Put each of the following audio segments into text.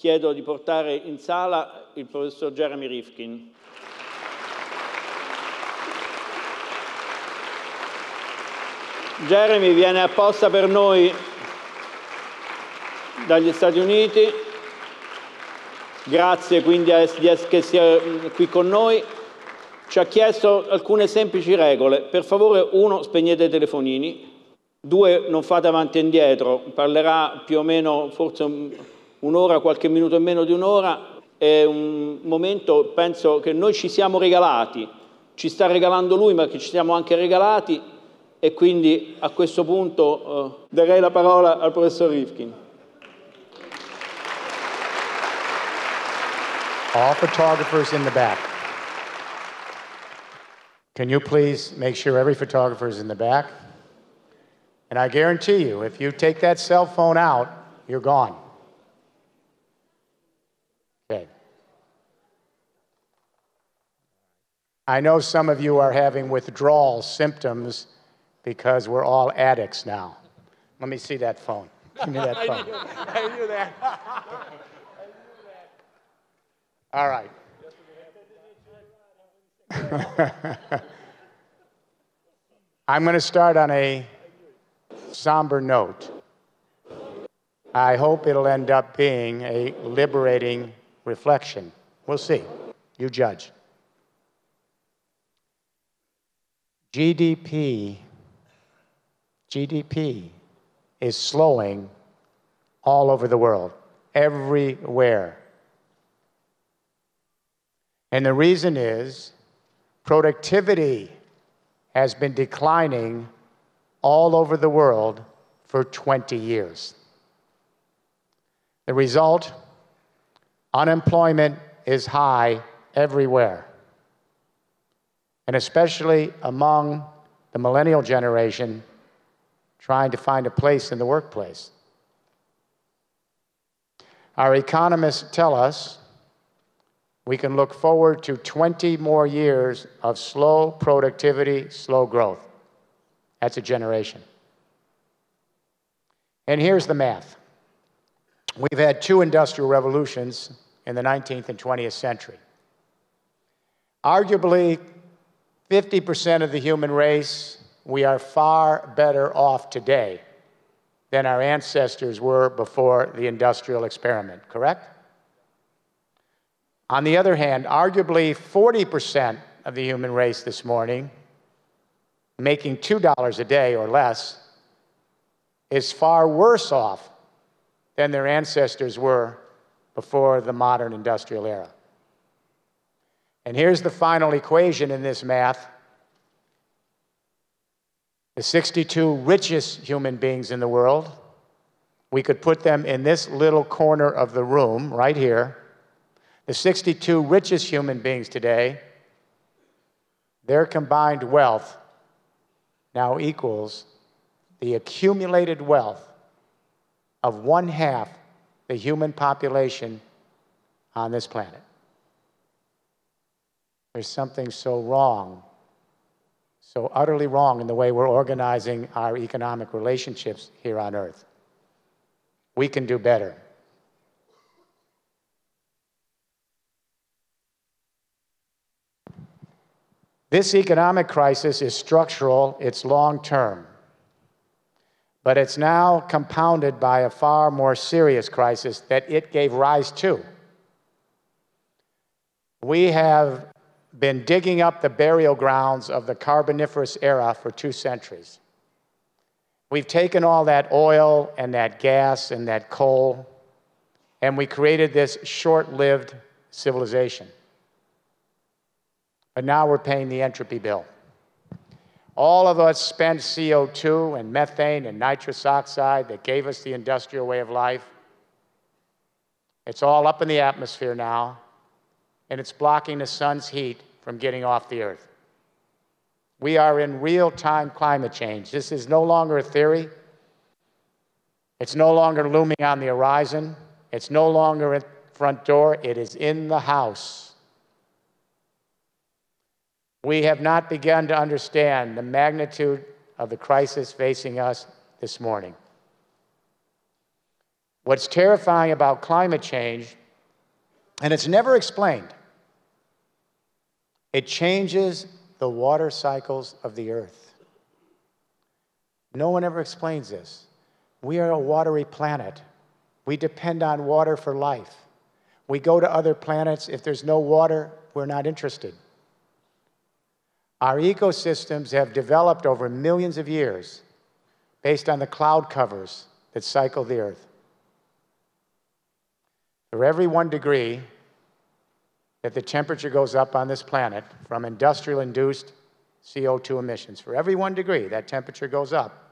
Chiedo di portare in sala il professor Jeremy Rifkin. Jeremy viene apposta per noi dagli Stati Uniti. Grazie quindi a SDS che sia eh, qui con noi. Ci ha chiesto alcune semplici regole. Per favore, uno, spegnete i telefonini. Due, non fate avanti e indietro. Parlerà più o meno, forse Un un'ora, qualche minuto in meno di un'ora, è un momento, penso, che noi ci siamo regalati, ci sta regalando lui, ma che ci siamo anche regalati e quindi a questo punto eh, darei la parola al professor Rifkin. All photographers in the back. Can you please make sure every photographer is in the back? And I guarantee you, if you take that cell phone out, you're gone. I know some of you are having withdrawal symptoms because we're all addicts now. Let me see that phone. Give me that phone. I, knew, I, knew, that. I knew that. All right. I'm going to start on a somber note. I hope it'll end up being a liberating reflection. We'll see. You judge. GDP, GDP is slowing all over the world, everywhere. And the reason is productivity has been declining all over the world for 20 years. The result unemployment is high everywhere and especially among the millennial generation trying to find a place in the workplace. Our economists tell us we can look forward to 20 more years of slow productivity, slow growth. That's a generation. And here's the math we've had two industrial revolutions in the 19th and 20th century. Arguably, 50% of the human race, we are far better off today than our ancestors were before the industrial experiment, correct? On the other hand, arguably 40% of the human race this morning, making $2 a day or less, is far worse off than their ancestors were before the modern industrial era. And here's the final equation in this math. The 62 richest human beings in the world, we could put them in this little corner of the room right here. The 62 richest human beings today, their combined wealth now equals the accumulated wealth of one half the human population on this planet. There's something so wrong, so utterly wrong in the way we're organizing our economic relationships here on earth. We can do better. This economic crisis is structural, it's long term. But it's now compounded by a far more serious crisis that it gave rise to. We have been digging up the burial grounds of the Carboniferous era for two centuries. We've taken all that oil and that gas and that coal, and we created this short lived civilization. But now we're paying the entropy bill. All of us spent CO2 and methane and nitrous oxide that gave us the industrial way of life. It's all up in the atmosphere now, and it's blocking the sun's heat from getting off the earth. We are in real time climate change. This is no longer a theory. It's no longer looming on the horizon. It's no longer at the front door. It is in the house. We have not begun to understand the magnitude of the crisis facing us this morning. What's terrifying about climate change, and it's never explained, it changes the water cycles of the earth. No one ever explains this. We are a watery planet. We depend on water for life. We go to other planets. If there's no water, we're not interested. Our ecosystems have developed over millions of years based on the cloud covers that cycle the Earth. For every one degree, that the temperature goes up on this planet from industrial induced CO2 emissions. For every one degree, that temperature goes up.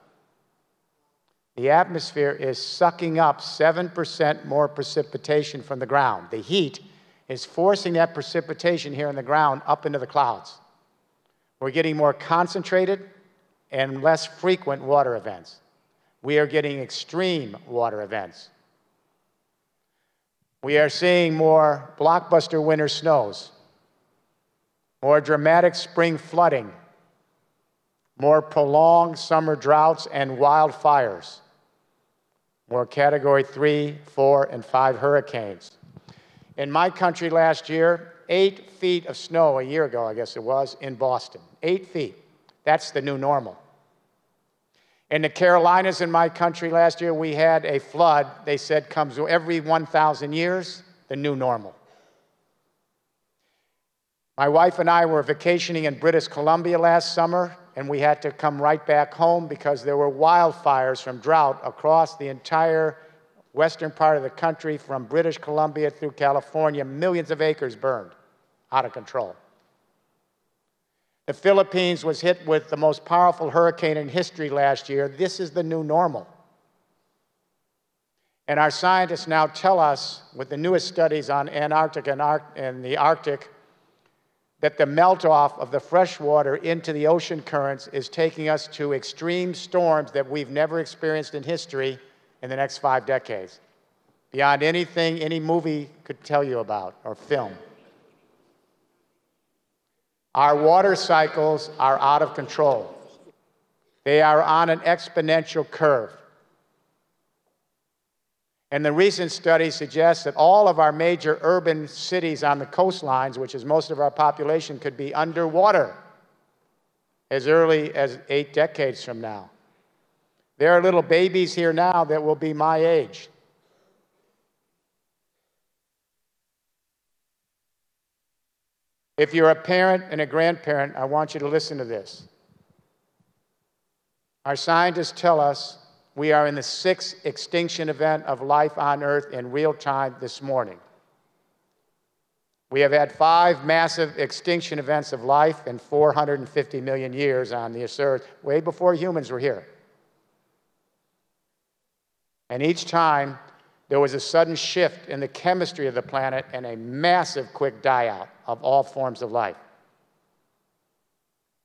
The atmosphere is sucking up 7% more precipitation from the ground. The heat is forcing that precipitation here in the ground up into the clouds. We're getting more concentrated and less frequent water events. We are getting extreme water events we are seeing more blockbuster winter snows, more dramatic spring flooding, more prolonged summer droughts and wildfires, more Category 3, 4, and 5 hurricanes. In my country last year, eight feet of snow a year ago, I guess it was, in Boston. Eight feet. That's the new normal. In the Carolinas, in my country, last year we had a flood, they said comes every 1,000 years, the new normal. My wife and I were vacationing in British Columbia last summer, and we had to come right back home because there were wildfires from drought across the entire western part of the country, from British Columbia through California. Millions of acres burned out of control. The Philippines was hit with the most powerful hurricane in history last year. This is the new normal. And our scientists now tell us, with the newest studies on Antarctica and, Ar- and the Arctic, that the melt off of the fresh water into the ocean currents is taking us to extreme storms that we've never experienced in history in the next five decades, beyond anything any movie could tell you about or film. Our water cycles are out of control. They are on an exponential curve. And the recent study suggests that all of our major urban cities on the coastlines, which is most of our population, could be underwater as early as eight decades from now. There are little babies here now that will be my age If you're a parent and a grandparent, I want you to listen to this. Our scientists tell us we are in the sixth extinction event of life on Earth in real time this morning. We have had five massive extinction events of life in 450 million years on this earth, way before humans were here. And each time, there was a sudden shift in the chemistry of the planet and a massive quick die out of all forms of life.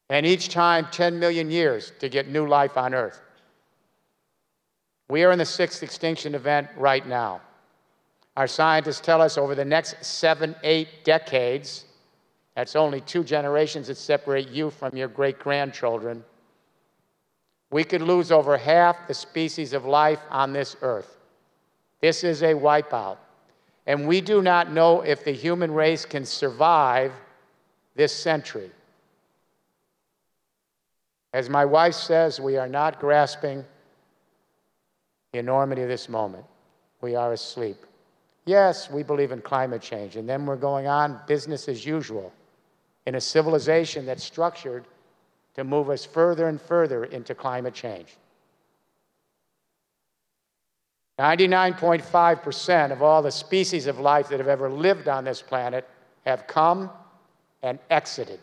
And each time, 10 million years to get new life on Earth. We are in the sixth extinction event right now. Our scientists tell us over the next seven, eight decades, that's only two generations that separate you from your great grandchildren, we could lose over half the species of life on this earth. This is a wipeout. And we do not know if the human race can survive this century. As my wife says, we are not grasping the enormity of this moment. We are asleep. Yes, we believe in climate change, and then we're going on business as usual in a civilization that's structured to move us further and further into climate change. 99.5% of all the species of life that have ever lived on this planet have come and exited.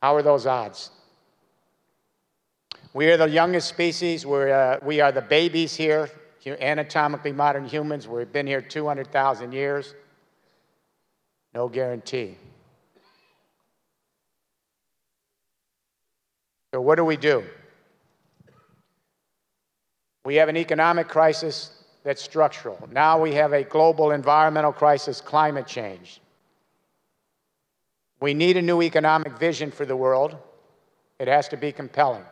How are those odds? We are the youngest species. We're, uh, we are the babies here, anatomically modern humans. We've been here 200,000 years. No guarantee. So, what do we do? We have an economic crisis that's structural. Now we have a global environmental crisis, climate change. We need a new economic vision for the world. It has to be compelling.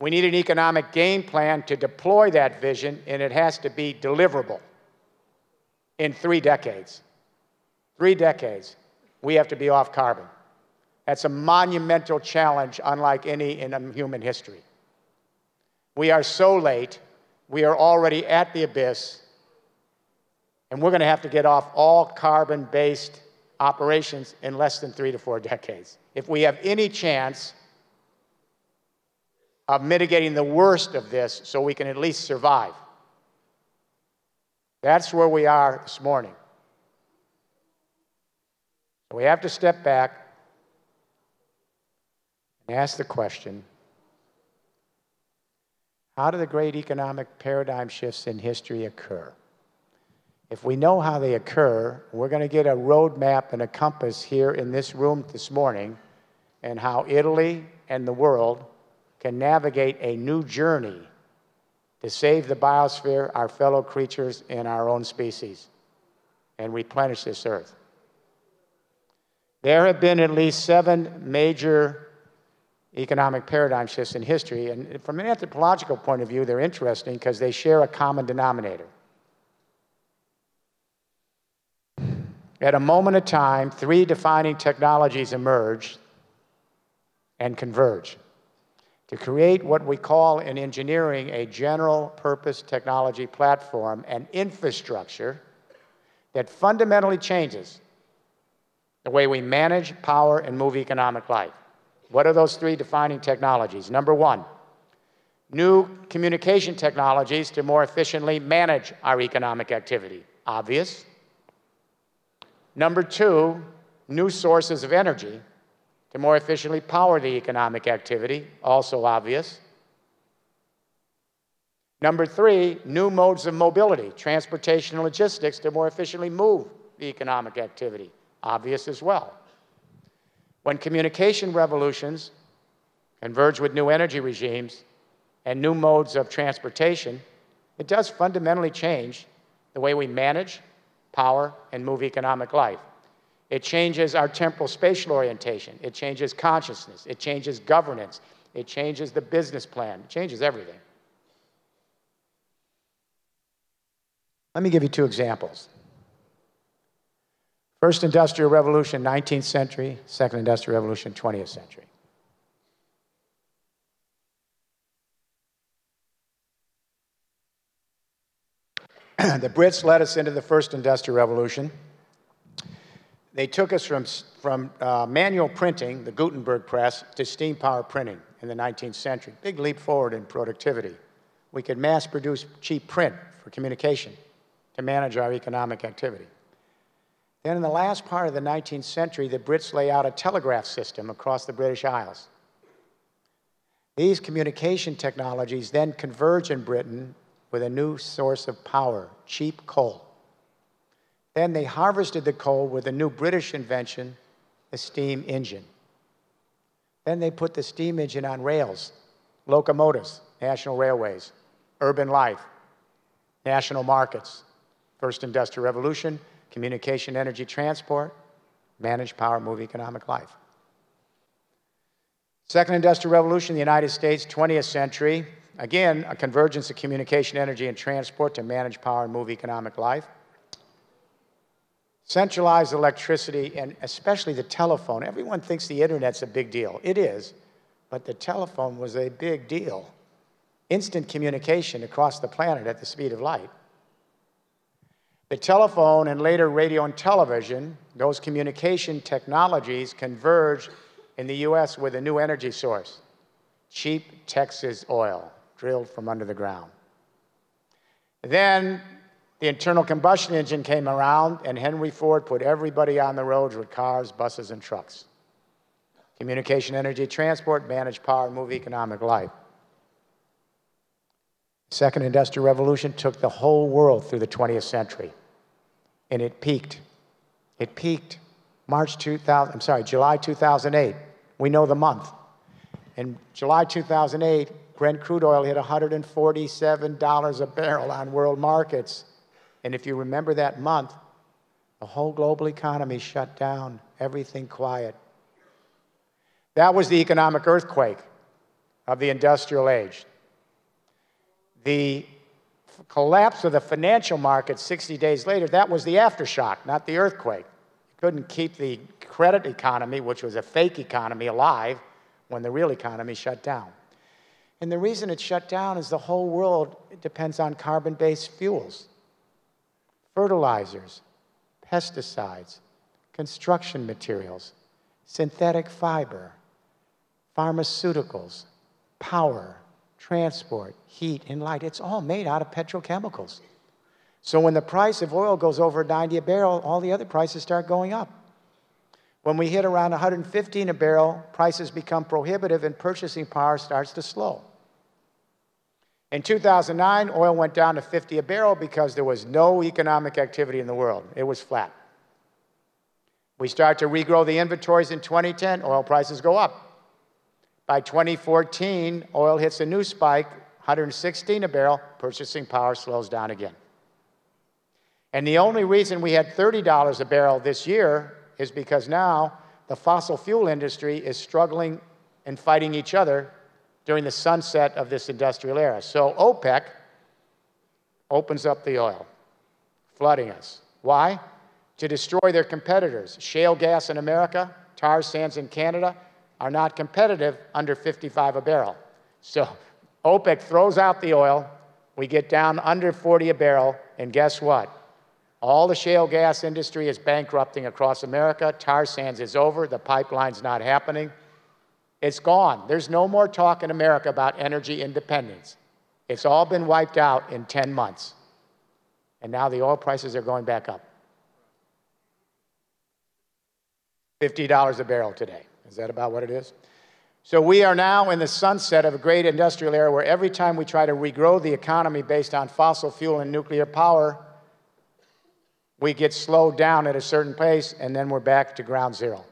We need an economic game plan to deploy that vision, and it has to be deliverable in three decades. Three decades, we have to be off carbon. That's a monumental challenge, unlike any in human history. We are so late. We are already at the abyss. And we're going to have to get off all carbon based operations in less than three to four decades. If we have any chance of mitigating the worst of this so we can at least survive, that's where we are this morning. We have to step back and ask the question how do the great economic paradigm shifts in history occur? If we know how they occur, we're going to get a roadmap and a compass here in this room this morning and how Italy and the world can navigate a new journey to save the biosphere, our fellow creatures, and our own species and replenish this earth. There have been at least seven major economic paradigm shifts in history. And from an anthropological point of view, they're interesting because they share a common denominator. At a moment of time, three defining technologies emerge and converge to create what we call in engineering a general purpose technology platform and infrastructure that fundamentally changes the way we manage, power, and move economic life. What are those three defining technologies? Number one, new communication technologies to more efficiently manage our economic activity. Obvious. Number two, new sources of energy to more efficiently power the economic activity. Also obvious. Number three, new modes of mobility, transportation and logistics to more efficiently move the economic activity. Obvious as well. When communication revolutions converge with new energy regimes and new modes of transportation, it does fundamentally change the way we manage, power, and move economic life. It changes our temporal spatial orientation. It changes consciousness. It changes governance. It changes the business plan. It changes everything. Let me give you two examples. First Industrial Revolution, 19th century. Second Industrial Revolution, 20th century. the Brits led us into the First Industrial Revolution. They took us from, from uh, manual printing, the Gutenberg press, to steam power printing in the 19th century. Big leap forward in productivity. We could mass produce cheap print for communication to manage our economic activity. Then in the last part of the 19th century, the Brits lay out a telegraph system across the British Isles. These communication technologies then converge in Britain with a new source of power, cheap coal. Then they harvested the coal with a new British invention, the steam engine. Then they put the steam engine on rails, locomotives, national railways, urban life, national markets, first industrial revolution, communication, energy, transport, manage, power, move economic life. Second Industrial Revolution, the United States, 20th century, again, a convergence of communication, energy, and transport to manage, power, and move economic life. Centralized electricity, and especially the telephone. Everyone thinks the internet's a big deal. It is, but the telephone was a big deal. Instant communication across the planet at the speed of light. The telephone and later radio and television, those communication technologies converged in the U.S. with a new energy source cheap Texas oil drilled from under the ground. Then the internal combustion engine came around, and Henry Ford put everybody on the roads with cars, buses, and trucks. Communication, energy, transport, managed power, move economic life. Second Industrial Revolution took the whole world through the 20th century, and it peaked. It peaked March 2000, I'm sorry, July 2008. We know the month. In July 2008, Brent crude oil hit $147 a barrel on world markets. And if you remember that month, the whole global economy shut down, everything quiet. That was the economic earthquake of the industrial age the collapse of the financial market 60 days later, that was the aftershock, not the earthquake. Couldn't keep the credit economy, which was a fake economy, alive when the real economy shut down. And the reason it shut down is the whole world depends on carbon based fuels, fertilizers, pesticides, construction materials, synthetic fiber, pharmaceuticals, power, transport, heat, and light, it's all made out of petrochemicals. So when the price of oil goes over 90 a barrel, all the other prices start going up. When we hit around 115 a barrel, prices become prohibitive and purchasing power starts to slow. In 2009, oil went down to 50 a barrel because there was no economic activity in the world. It was flat. We start to regrow the inventories in 2010, oil prices go up. By 2014, oil hits a new spike, 116 a barrel, purchasing power slows down again. And the only reason we had $30 a barrel this year is because now the fossil fuel industry is struggling and fighting each other during the sunset of this industrial era. So OPEC opens up the oil, flooding us. Why? To destroy their competitors. Shale gas in America, tar sands in Canada, are not competitive under 55 a barrel. So OPEC throws out the oil, we get down under 40 a barrel, and guess what? All the shale gas industry is bankrupting across America. Tar sands is over. The pipeline's not happening. It's gone. There's no more talk in America about energy independence. It's all been wiped out in 10 months. And now the oil prices are going back up. $50 a barrel today. Is that about what it is? So we are now in the sunset of a great industrial era where every time we try to regrow the economy based on fossil fuel and nuclear power, we get slowed down at a certain pace and then we're back to ground zero.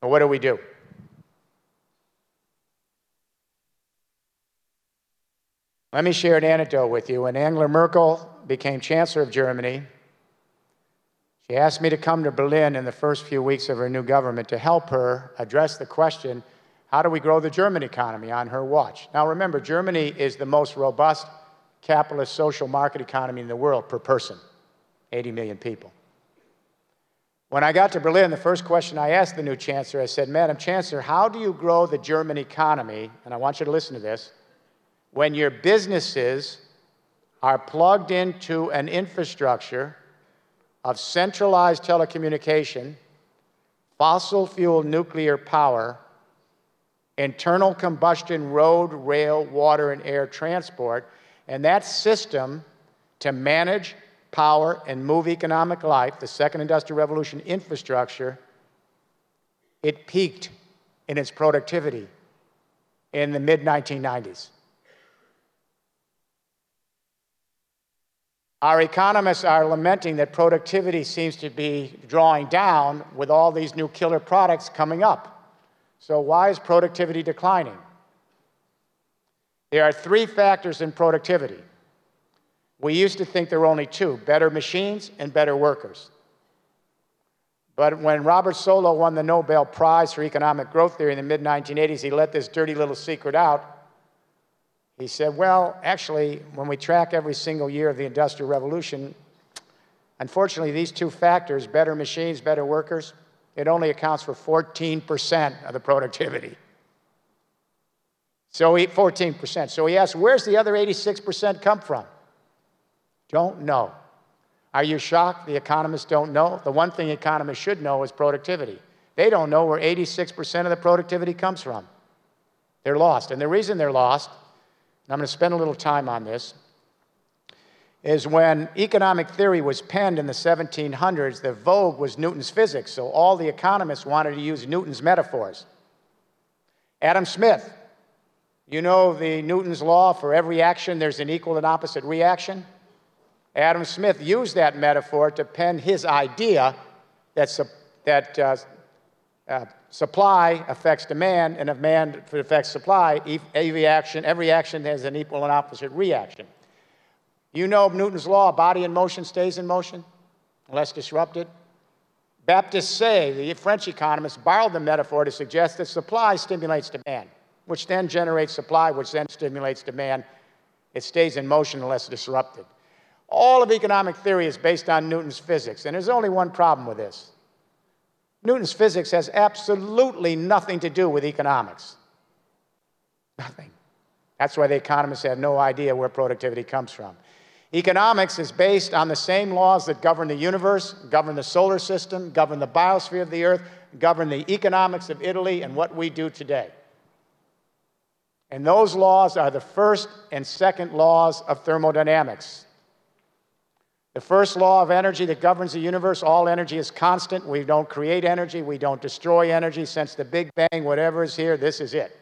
But what do we do? Let me share an anecdote with you. When Angela Merkel became Chancellor of Germany, she asked me to come to Berlin in the first few weeks of her new government to help her address the question how do we grow the German economy on her watch? Now, remember, Germany is the most robust capitalist social market economy in the world per person 80 million people. When I got to Berlin, the first question I asked the new chancellor, I said, Madam Chancellor, how do you grow the German economy? And I want you to listen to this when your businesses are plugged into an infrastructure of centralized telecommunication, fossil fuel nuclear power, internal combustion road, rail, water, and air transport, and that system to manage, power, and move economic life, the second industrial revolution infrastructure, it peaked in its productivity in the mid 1990s. Our economists are lamenting that productivity seems to be drawing down with all these new killer products coming up. So, why is productivity declining? There are three factors in productivity. We used to think there were only two better machines and better workers. But when Robert Solow won the Nobel Prize for Economic Growth Theory in the mid 1980s, he let this dirty little secret out he said, Well, actually, when we track every single year of the Industrial Revolution, unfortunately, these two factors better machines, better workers it only accounts for 14% of the productivity. So he, 14%. So he asked, Where's the other 86% come from? Don't know. Are you shocked the economists don't know? The one thing economists should know is productivity. They don't know where 86% of the productivity comes from. They're lost. And the reason they're lost I'm going to spend a little time on this, is when economic theory was penned in the 1700s, the vogue was Newton's physics, so all the economists wanted to use Newton's metaphors. Adam Smith, you know the Newton's law for every action there's an equal and opposite reaction? Adam Smith used that metaphor to pen his idea that, that uh, uh, Supply affects demand, and demand affects supply. Every action, every action has an equal and opposite reaction. You know Newton's law, body in motion stays in motion unless disrupted. Baptists say, the French economists borrowed the metaphor to suggest that supply stimulates demand, which then generates supply, which then stimulates demand. It stays in motion unless disrupted. All of economic theory is based on Newton's physics, and there's only one problem with this. Newton's physics has absolutely nothing to do with economics. Nothing. That's why the economists have no idea where productivity comes from. Economics is based on the same laws that govern the universe, govern the solar system, govern the biosphere of the earth, govern the economics of Italy and what we do today. And those laws are the first and second laws of thermodynamics. The first law of energy that governs the universe all energy is constant. We don't create energy, we don't destroy energy. Since the Big Bang, whatever is here, this is it.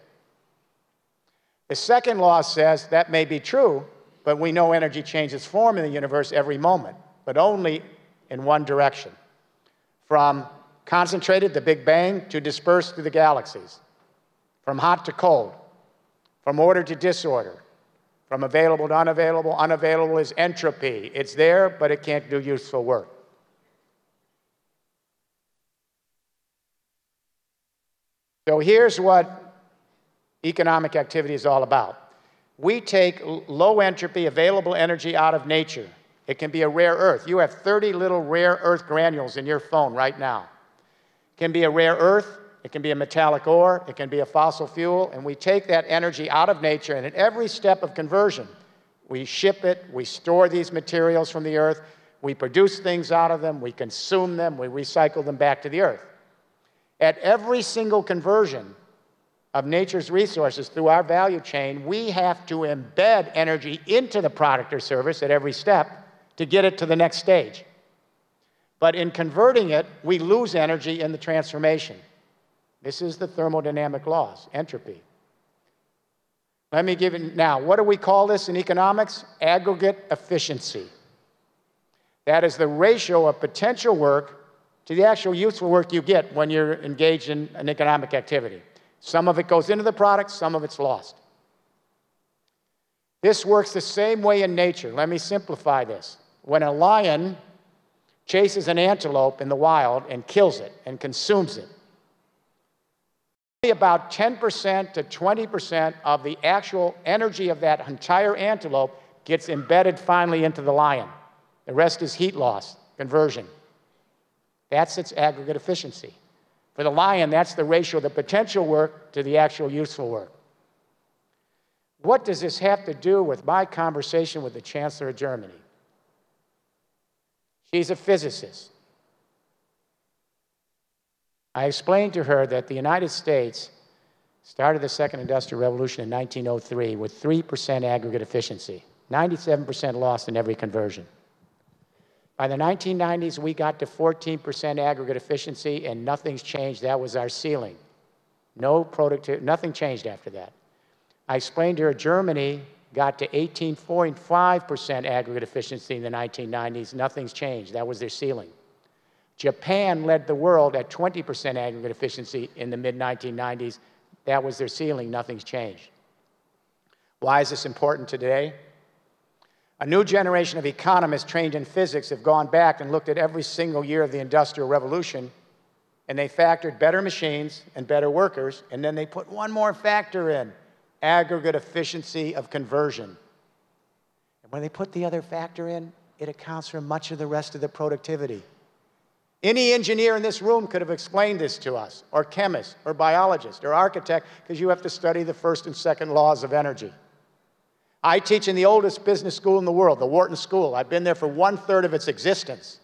The second law says that may be true, but we know energy changes form in the universe every moment, but only in one direction from concentrated, the Big Bang, to dispersed through the galaxies, from hot to cold, from order to disorder, from available to unavailable, unavailable is entropy. It's there, but it can't do useful work. So here's what economic activity is all about. We take low entropy available energy out of nature. It can be a rare earth. You have 30 little rare earth granules in your phone right now. It can be a rare earth, it can be a metallic ore, it can be a fossil fuel, and we take that energy out of nature, and at every step of conversion, we ship it, we store these materials from the earth, we produce things out of them, we consume them, we recycle them back to the earth. At every single conversion of nature's resources through our value chain, we have to embed energy into the product or service at every step to get it to the next stage. But in converting it, we lose energy in the transformation. This is the thermodynamic laws, entropy. Let me give it now. What do we call this in economics? Aggregate efficiency. That is the ratio of potential work to the actual useful work you get when you're engaged in an economic activity. Some of it goes into the product, some of it's lost. This works the same way in nature. Let me simplify this. When a lion chases an antelope in the wild and kills it and consumes it, about 10% to 20% of the actual energy of that entire antelope gets embedded finally into the lion. The rest is heat loss, conversion. That's its aggregate efficiency. For the lion, that's the ratio of the potential work to the actual useful work. What does this have to do with my conversation with the Chancellor of Germany? She's a physicist. I explained to her that the United States started the second industrial revolution in 1903 with 3% aggregate efficiency, 97% lost in every conversion. By the 1990s, we got to 14% aggregate efficiency, and nothing's changed. That was our ceiling. No productivity, nothing changed after that. I explained to her Germany got to 18.5% aggregate efficiency in the 1990s. Nothing's changed. That was their ceiling. Japan led the world at 20% aggregate efficiency in the mid 1990s. That was their ceiling, nothing's changed. Why is this important today? A new generation of economists trained in physics have gone back and looked at every single year of the Industrial Revolution, and they factored better machines and better workers, and then they put one more factor in aggregate efficiency of conversion. And when they put the other factor in, it accounts for much of the rest of the productivity. Any engineer in this room could have explained this to us, or chemist, or biologist, or architect, because you have to study the first and second laws of energy. I teach in the oldest business school in the world, the Wharton School. I've been there for one third of its existence.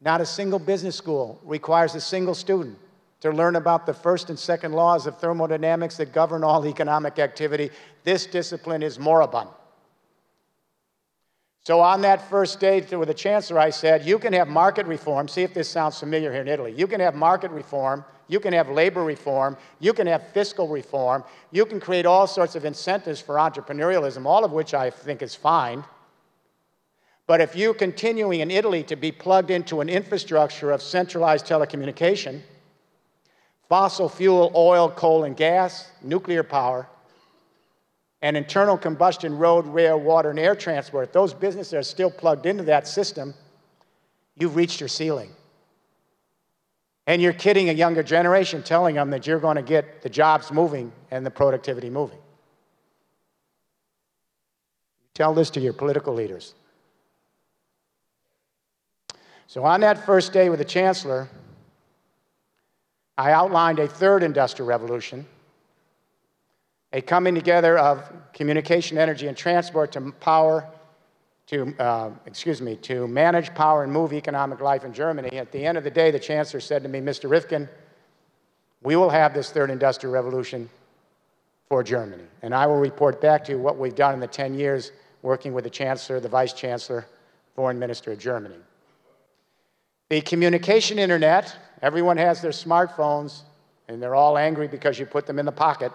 Not a single business school requires a single student to learn about the first and second laws of thermodynamics that govern all economic activity. This discipline is moribund. So on that first day with the chancellor, I said, you can have market reform. See if this sounds familiar here in Italy. You can have market reform. You can have labor reform. You can have fiscal reform. You can create all sorts of incentives for entrepreneurialism, all of which I think is fine. But if you're continuing in Italy to be plugged into an infrastructure of centralized telecommunication, fossil fuel, oil, coal, and gas, nuclear power, and internal combustion road, rail, water, and air transport, if those businesses are still plugged into that system, you've reached your ceiling. And you're kidding a younger generation telling them that you're going to get the jobs moving and the productivity moving. Tell this to your political leaders. So, on that first day with the chancellor, I outlined a third industrial revolution a coming together of communication, energy, and transport to power, to, uh, excuse me, to manage power and move economic life in Germany. At the end of the day, the chancellor said to me, Mr. Rifkin, we will have this third industrial revolution for Germany. And I will report back to you what we've done in the 10 years working with the chancellor, the vice chancellor, foreign minister of Germany. The communication internet, everyone has their smartphones, and they're all angry because you put them in the pocket.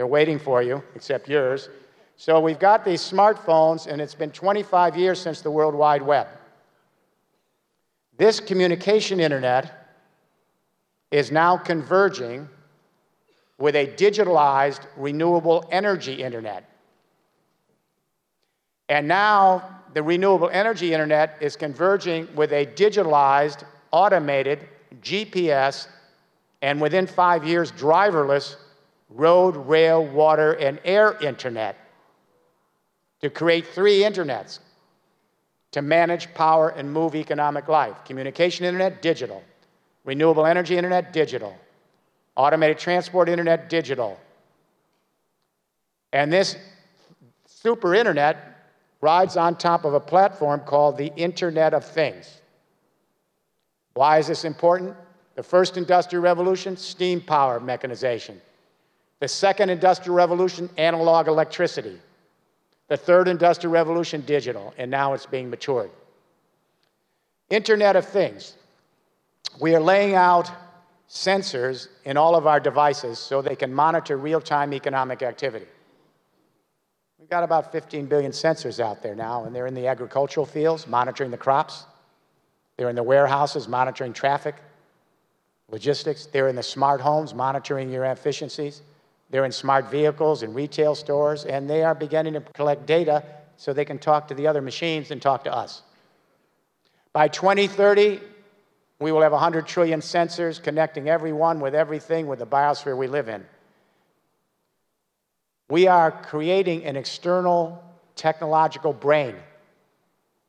They're waiting for you, except yours. So we've got these smartphones, and it's been 25 years since the World Wide Web. This communication internet is now converging with a digitalized renewable energy internet. And now the renewable energy internet is converging with a digitalized, automated GPS, and within five years, driverless road, rail, water, and air internet to create three internets to manage power and move economic life. Communication internet, digital. Renewable energy internet, digital. Automated transport internet, digital. And this super internet rides on top of a platform called the Internet of Things. Why is this important? The first industrial revolution, steam power mechanization. The second industrial revolution, analog electricity. The third industrial revolution, digital, and now it's being matured. Internet of Things. We are laying out sensors in all of our devices so they can monitor real time economic activity. We've got about 15 billion sensors out there now, and they're in the agricultural fields monitoring the crops, they're in the warehouses monitoring traffic, logistics, they're in the smart homes monitoring your efficiencies, they're in smart vehicles and retail stores, and they are beginning to collect data so they can talk to the other machines and talk to us. By 2030, we will have 100 trillion sensors connecting everyone with everything with the biosphere we live in. We are creating an external technological brain.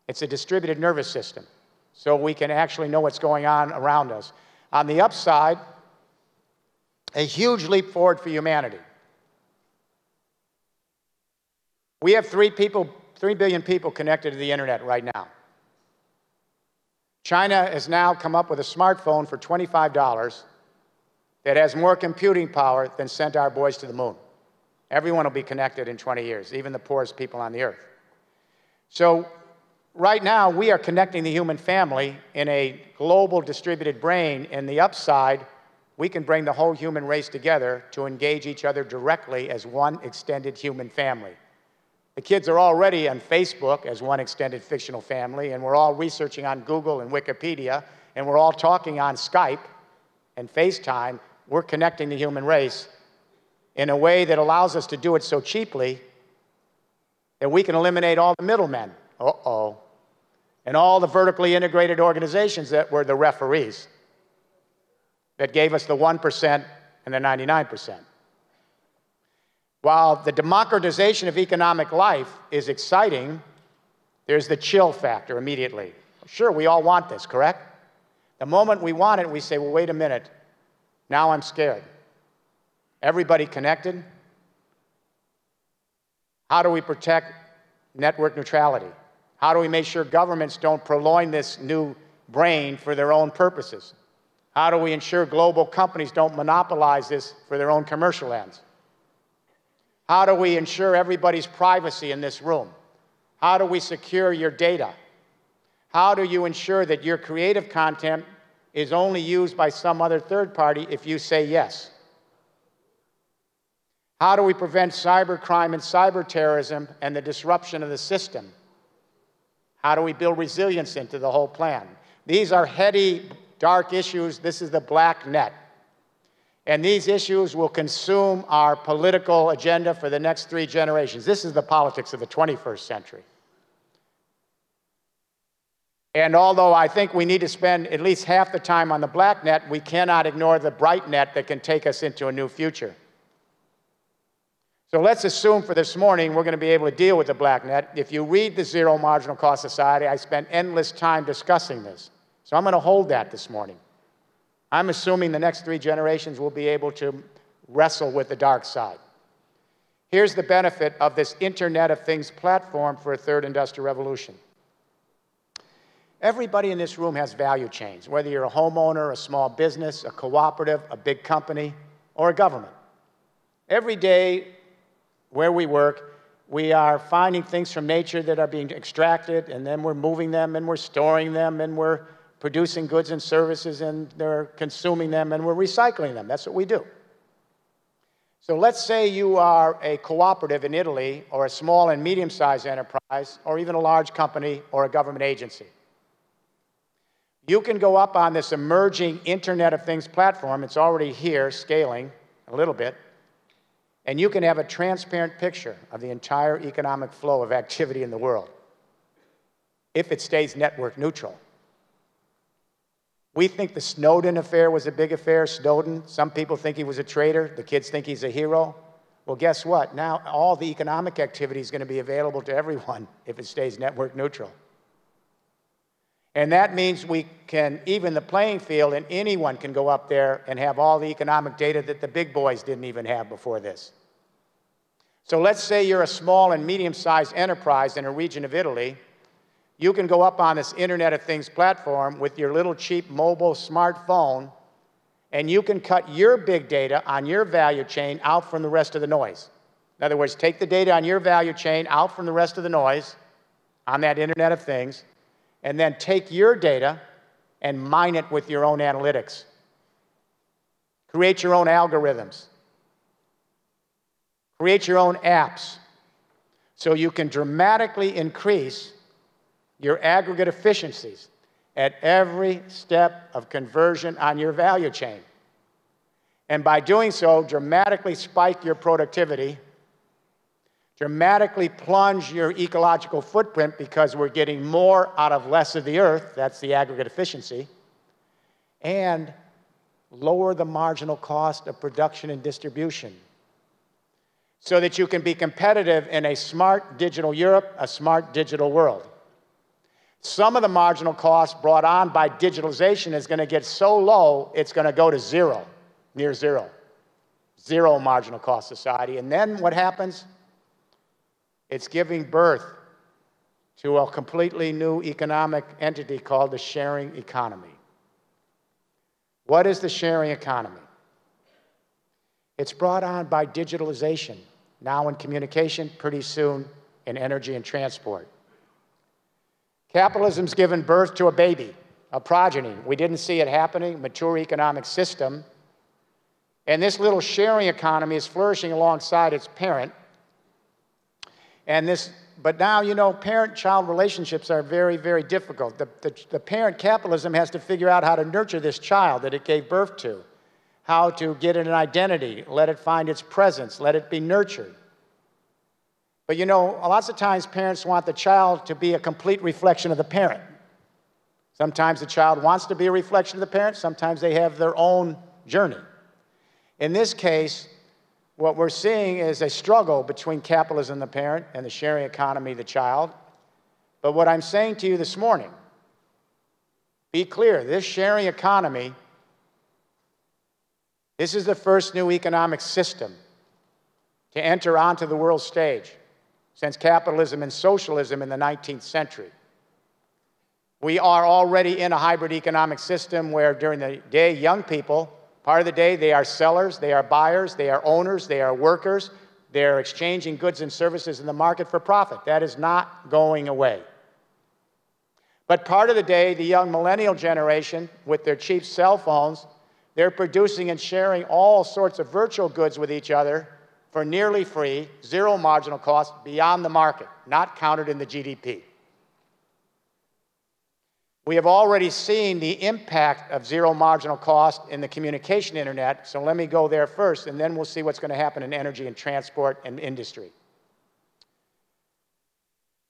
It's a distributed nervous system, so we can actually know what's going on around us. On the upside, a huge leap forward for humanity. We have three people, three billion people connected to the internet right now. China has now come up with a smartphone for $25 that has more computing power than sent our boys to the moon. Everyone will be connected in 20 years, even the poorest people on the earth. So, right now, we are connecting the human family in a global distributed brain, and the upside we can bring the whole human race together to engage each other directly as one extended human family. The kids are already on Facebook as one extended fictional family, and we're all researching on Google and Wikipedia, and we're all talking on Skype and FaceTime. We're connecting the human race in a way that allows us to do it so cheaply that we can eliminate all the middlemen. Uh oh. And all the vertically integrated organizations that were the referees that gave us the 1% and the 99%. While the democratization of economic life is exciting, there's the chill factor immediately. Sure, we all want this, correct? The moment we want it, we say, well, wait a minute, now I'm scared. Everybody connected? How do we protect network neutrality? How do we make sure governments don't purloin this new brain for their own purposes? How do we ensure global companies don't monopolize this for their own commercial ends? How do we ensure everybody's privacy in this room? How do we secure your data? How do you ensure that your creative content is only used by some other third party if you say yes? How do we prevent cybercrime and cyber terrorism and the disruption of the system? How do we build resilience into the whole plan? These are heady dark issues. This is the black net. And these issues will consume our political agenda for the next three generations. This is the politics of the 21st century. And although I think we need to spend at least half the time on the black net, we cannot ignore the bright net that can take us into a new future. So let's assume for this morning we're going to be able to deal with the black net. If you read the Zero Marginal Cost Society, I spent endless time discussing this. So I'm going to hold that this morning. I'm assuming the next three generations will be able to wrestle with the dark side. Here's the benefit of this Internet of Things platform for a third industrial revolution. Everybody in this room has value chains, whether you're a homeowner, a small business, a cooperative, a big company, or a government. Every day where we work, we are finding things from nature that are being extracted, and then we're moving them, and we're storing them, and we're producing goods and services and they're consuming them and we're recycling them. That's what we do. So let's say you are a cooperative in Italy or a small and medium sized enterprise or even a large company or a government agency. You can go up on this emerging Internet of Things platform, it's already here, scaling a little bit, and you can have a transparent picture of the entire economic flow of activity in the world if it stays network neutral. We think the Snowden affair was a big affair. Snowden, some people think he was a traitor. The kids think he's a hero. Well, guess what? Now all the economic activity is going to be available to everyone if it stays network neutral. And that means we can even the playing field, and anyone can go up there and have all the economic data that the big boys didn't even have before this. So let's say you're a small and medium sized enterprise in a region of Italy you can go up on this Internet of Things platform with your little cheap mobile smartphone, and you can cut your big data on your value chain out from the rest of the noise. In other words, take the data on your value chain out from the rest of the noise on that Internet of Things, and then take your data and mine it with your own analytics. Create your own algorithms. Create your own apps so you can dramatically increase your aggregate efficiencies at every step of conversion on your value chain. And by doing so, dramatically spike your productivity, dramatically plunge your ecological footprint because we're getting more out of less of the earth, that's the aggregate efficiency, and lower the marginal cost of production and distribution so that you can be competitive in a smart digital Europe, a smart digital world. Some of the marginal cost brought on by digitalization is going to get so low, it's going to go to zero, near zero. Zero marginal cost society. And then what happens? It's giving birth to a completely new economic entity called the sharing economy. What is the sharing economy? It's brought on by digitalization, now in communication, pretty soon in energy and transport. Capitalism's given birth to a baby, a progeny. We didn't see it happening, mature economic system. And this little sharing economy is flourishing alongside its parent. And this, but now, you know, parent child relationships are very, very difficult. The, the, the parent capitalism has to figure out how to nurture this child that it gave birth to, how to get it an identity, let it find its presence, let it be nurtured. But you know, lots of times parents want the child to be a complete reflection of the parent. Sometimes the child wants to be a reflection of the parent, sometimes they have their own journey. In this case, what we're seeing is a struggle between capitalism, the parent, and the sharing economy, the child. But what I'm saying to you this morning, be clear this sharing economy, this is the first new economic system to enter onto the world stage since capitalism and socialism in the 19th century. We are already in a hybrid economic system where during the day, young people, part of the day, they are sellers, they are buyers, they are owners, they are workers, they are exchanging goods and services in the market for profit. That is not going away. But part of the day, the young millennial generation, with their cheap cell phones, they're producing and sharing all sorts of virtual goods with each other for nearly free, zero marginal cost beyond the market, not counted in the GDP. We have already seen the impact of zero marginal cost in the communication internet, so let me go there first, and then we'll see what's going to happen in energy and transport and industry.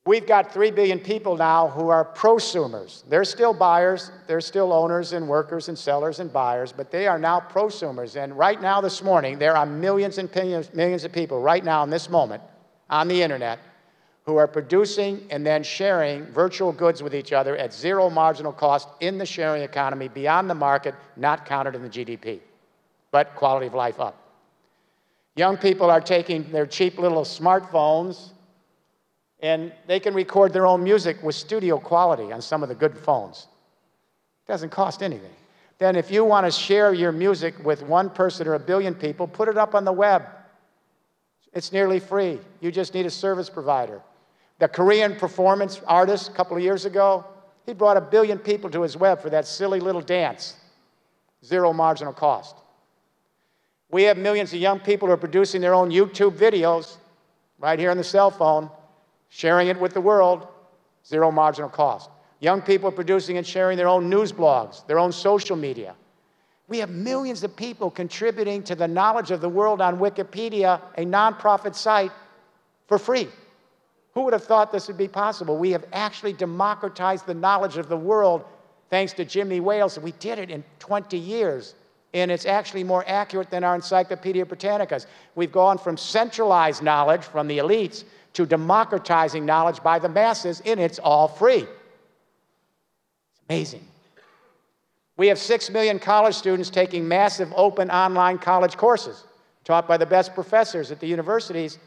We've got 3 billion people now who are prosumers. They're still buyers, they're still owners and workers and sellers and buyers, but they are now prosumers. And right now, this morning, there are millions and millions, of people right now in this moment on the internet who are producing and then sharing virtual goods with each other at zero marginal cost in the sharing economy beyond the market, not counted in the GDP, but quality of life up. Young people are taking their cheap little smartphones and they can record their own music with studio quality on some of the good phones. It doesn't cost anything. Then, if you want to share your music with one person or a billion people, put it up on the web. It's nearly free. You just need a service provider. The Korean performance artist a couple of years ago, he brought a billion people to his web for that silly little dance. Zero marginal cost. We have millions of young people who are producing their own YouTube videos right here on the cell phone sharing it with the world, zero marginal cost. Young people are producing and sharing their own news blogs, their own social media. We have millions of people contributing to the knowledge of the world on Wikipedia, a nonprofit site, for free. Who would have thought this would be possible? We have actually democratized the knowledge of the world thanks to Jimmy Wales. We did it in 20 years, and it's actually more accurate than our Encyclopedia Britannica's. We've gone from centralized knowledge from the elites to democratizing knowledge by the masses, and it's all free. It's amazing. We have six million college students taking massive open online college courses taught by the best professors at the universities,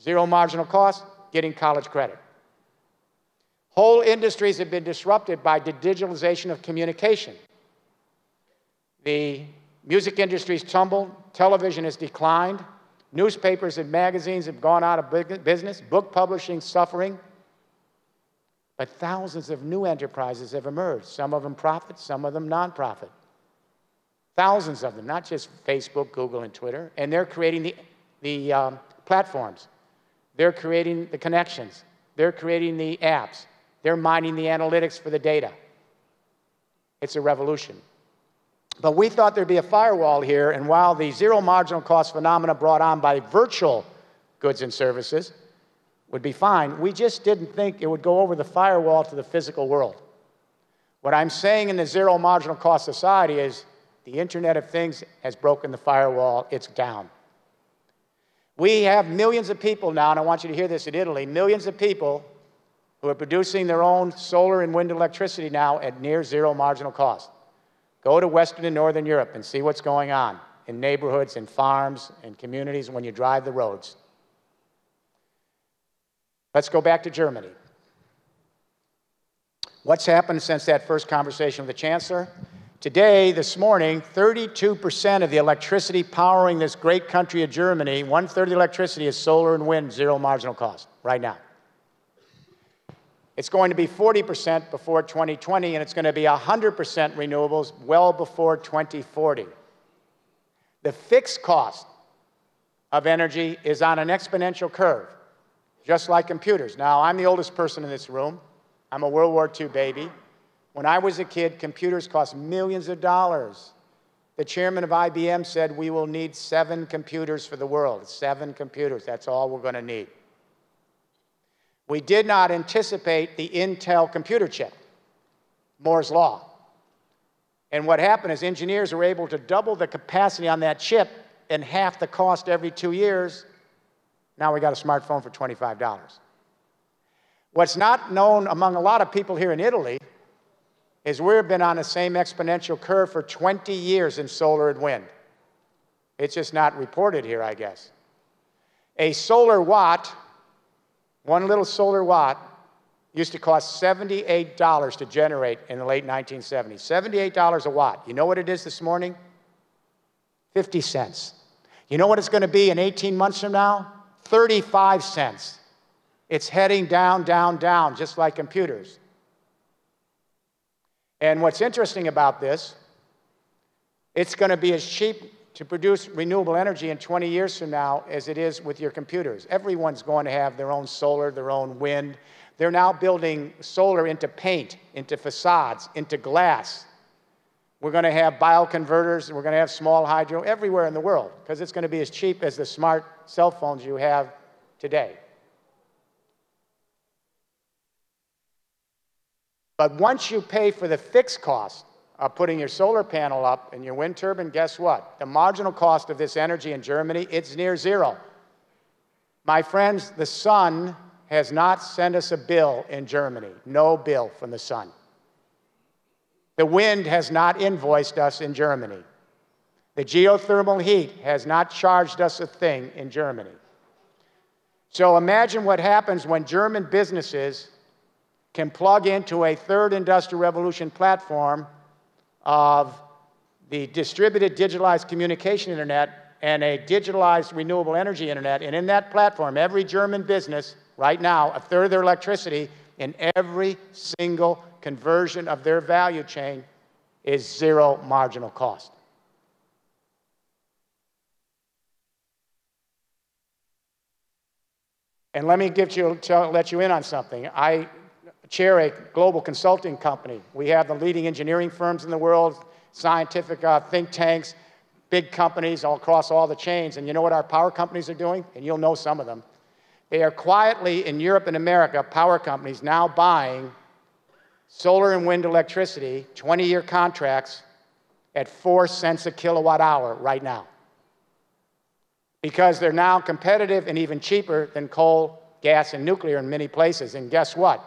zero marginal cost, getting college credit. Whole industries have been disrupted by the digitalization of communication. The music industry's tumbled, television has declined, Newspapers and magazines have gone out of business, book publishing suffering. But thousands of new enterprises have emerged, some of them profit, some of them nonprofit. Thousands of them, not just Facebook, Google, and Twitter. And they're creating the, the um, platforms, they're creating the connections, they're creating the apps, they're mining the analytics for the data. It's a revolution. But we thought there'd be a firewall here, and while the zero marginal cost phenomena brought on by virtual goods and services would be fine, we just didn't think it would go over the firewall to the physical world. What I'm saying in the zero marginal cost society is the Internet of Things has broken the firewall, it's down. We have millions of people now, and I want you to hear this in Italy millions of people who are producing their own solar and wind electricity now at near zero marginal cost. Go to Western and Northern Europe and see what's going on in neighborhoods and farms and communities when you drive the roads. Let's go back to Germany. What's happened since that first conversation with the Chancellor? Today, this morning, 32% of the electricity powering this great country of Germany, one third of the electricity is solar and wind, zero marginal cost, right now. It's going to be 40% before 2020, and it's going to be 100% renewables well before 2040. The fixed cost of energy is on an exponential curve, just like computers. Now, I'm the oldest person in this room. I'm a World War II baby. When I was a kid, computers cost millions of dollars. The chairman of IBM said, We will need seven computers for the world. Seven computers, that's all we're going to need. We did not anticipate the Intel computer chip, Moore's Law. And what happened is engineers were able to double the capacity on that chip and half the cost every two years. Now we got a smartphone for $25. What's not known among a lot of people here in Italy is we've been on the same exponential curve for 20 years in solar and wind. It's just not reported here, I guess. A solar watt one little solar watt used to cost $78 to generate in the late 1970s. $78 a watt. You know what it is this morning? 50 cents. You know what it's going to be in 18 months from now? 35 cents. It's heading down, down, down, just like computers. And what's interesting about this, it's going to be as cheap to produce renewable energy in 20 years from now as it is with your computers. Everyone's going to have their own solar, their own wind. They're now building solar into paint, into facades, into glass. We're going to have bioconverters, we're going to have small hydro everywhere in the world because it's going to be as cheap as the smart cell phones you have today. But once you pay for the fixed cost, uh, putting your solar panel up and your wind turbine, guess what? The marginal cost of this energy in Germany, it's near zero. My friends, the sun has not sent us a bill in Germany. No bill from the sun. The wind has not invoiced us in Germany. The geothermal heat has not charged us a thing in Germany. So imagine what happens when German businesses can plug into a third industrial revolution platform of the distributed digitalized communication internet and a digitalized renewable energy internet. And in that platform, every German business right now, a third of their electricity in every single conversion of their value chain is zero marginal cost. And let me give you, let you in on something. I chair a global consulting company. We have the leading engineering firms in the world, scientific uh, think tanks, big companies all across all the chains. And you know what our power companies are doing? And you'll know some of them. They are quietly in Europe and America, power companies now buying solar and wind electricity, 20 year contracts at four cents a kilowatt hour right now. Because they're now competitive and even cheaper than coal, gas, and nuclear in many places. And guess what?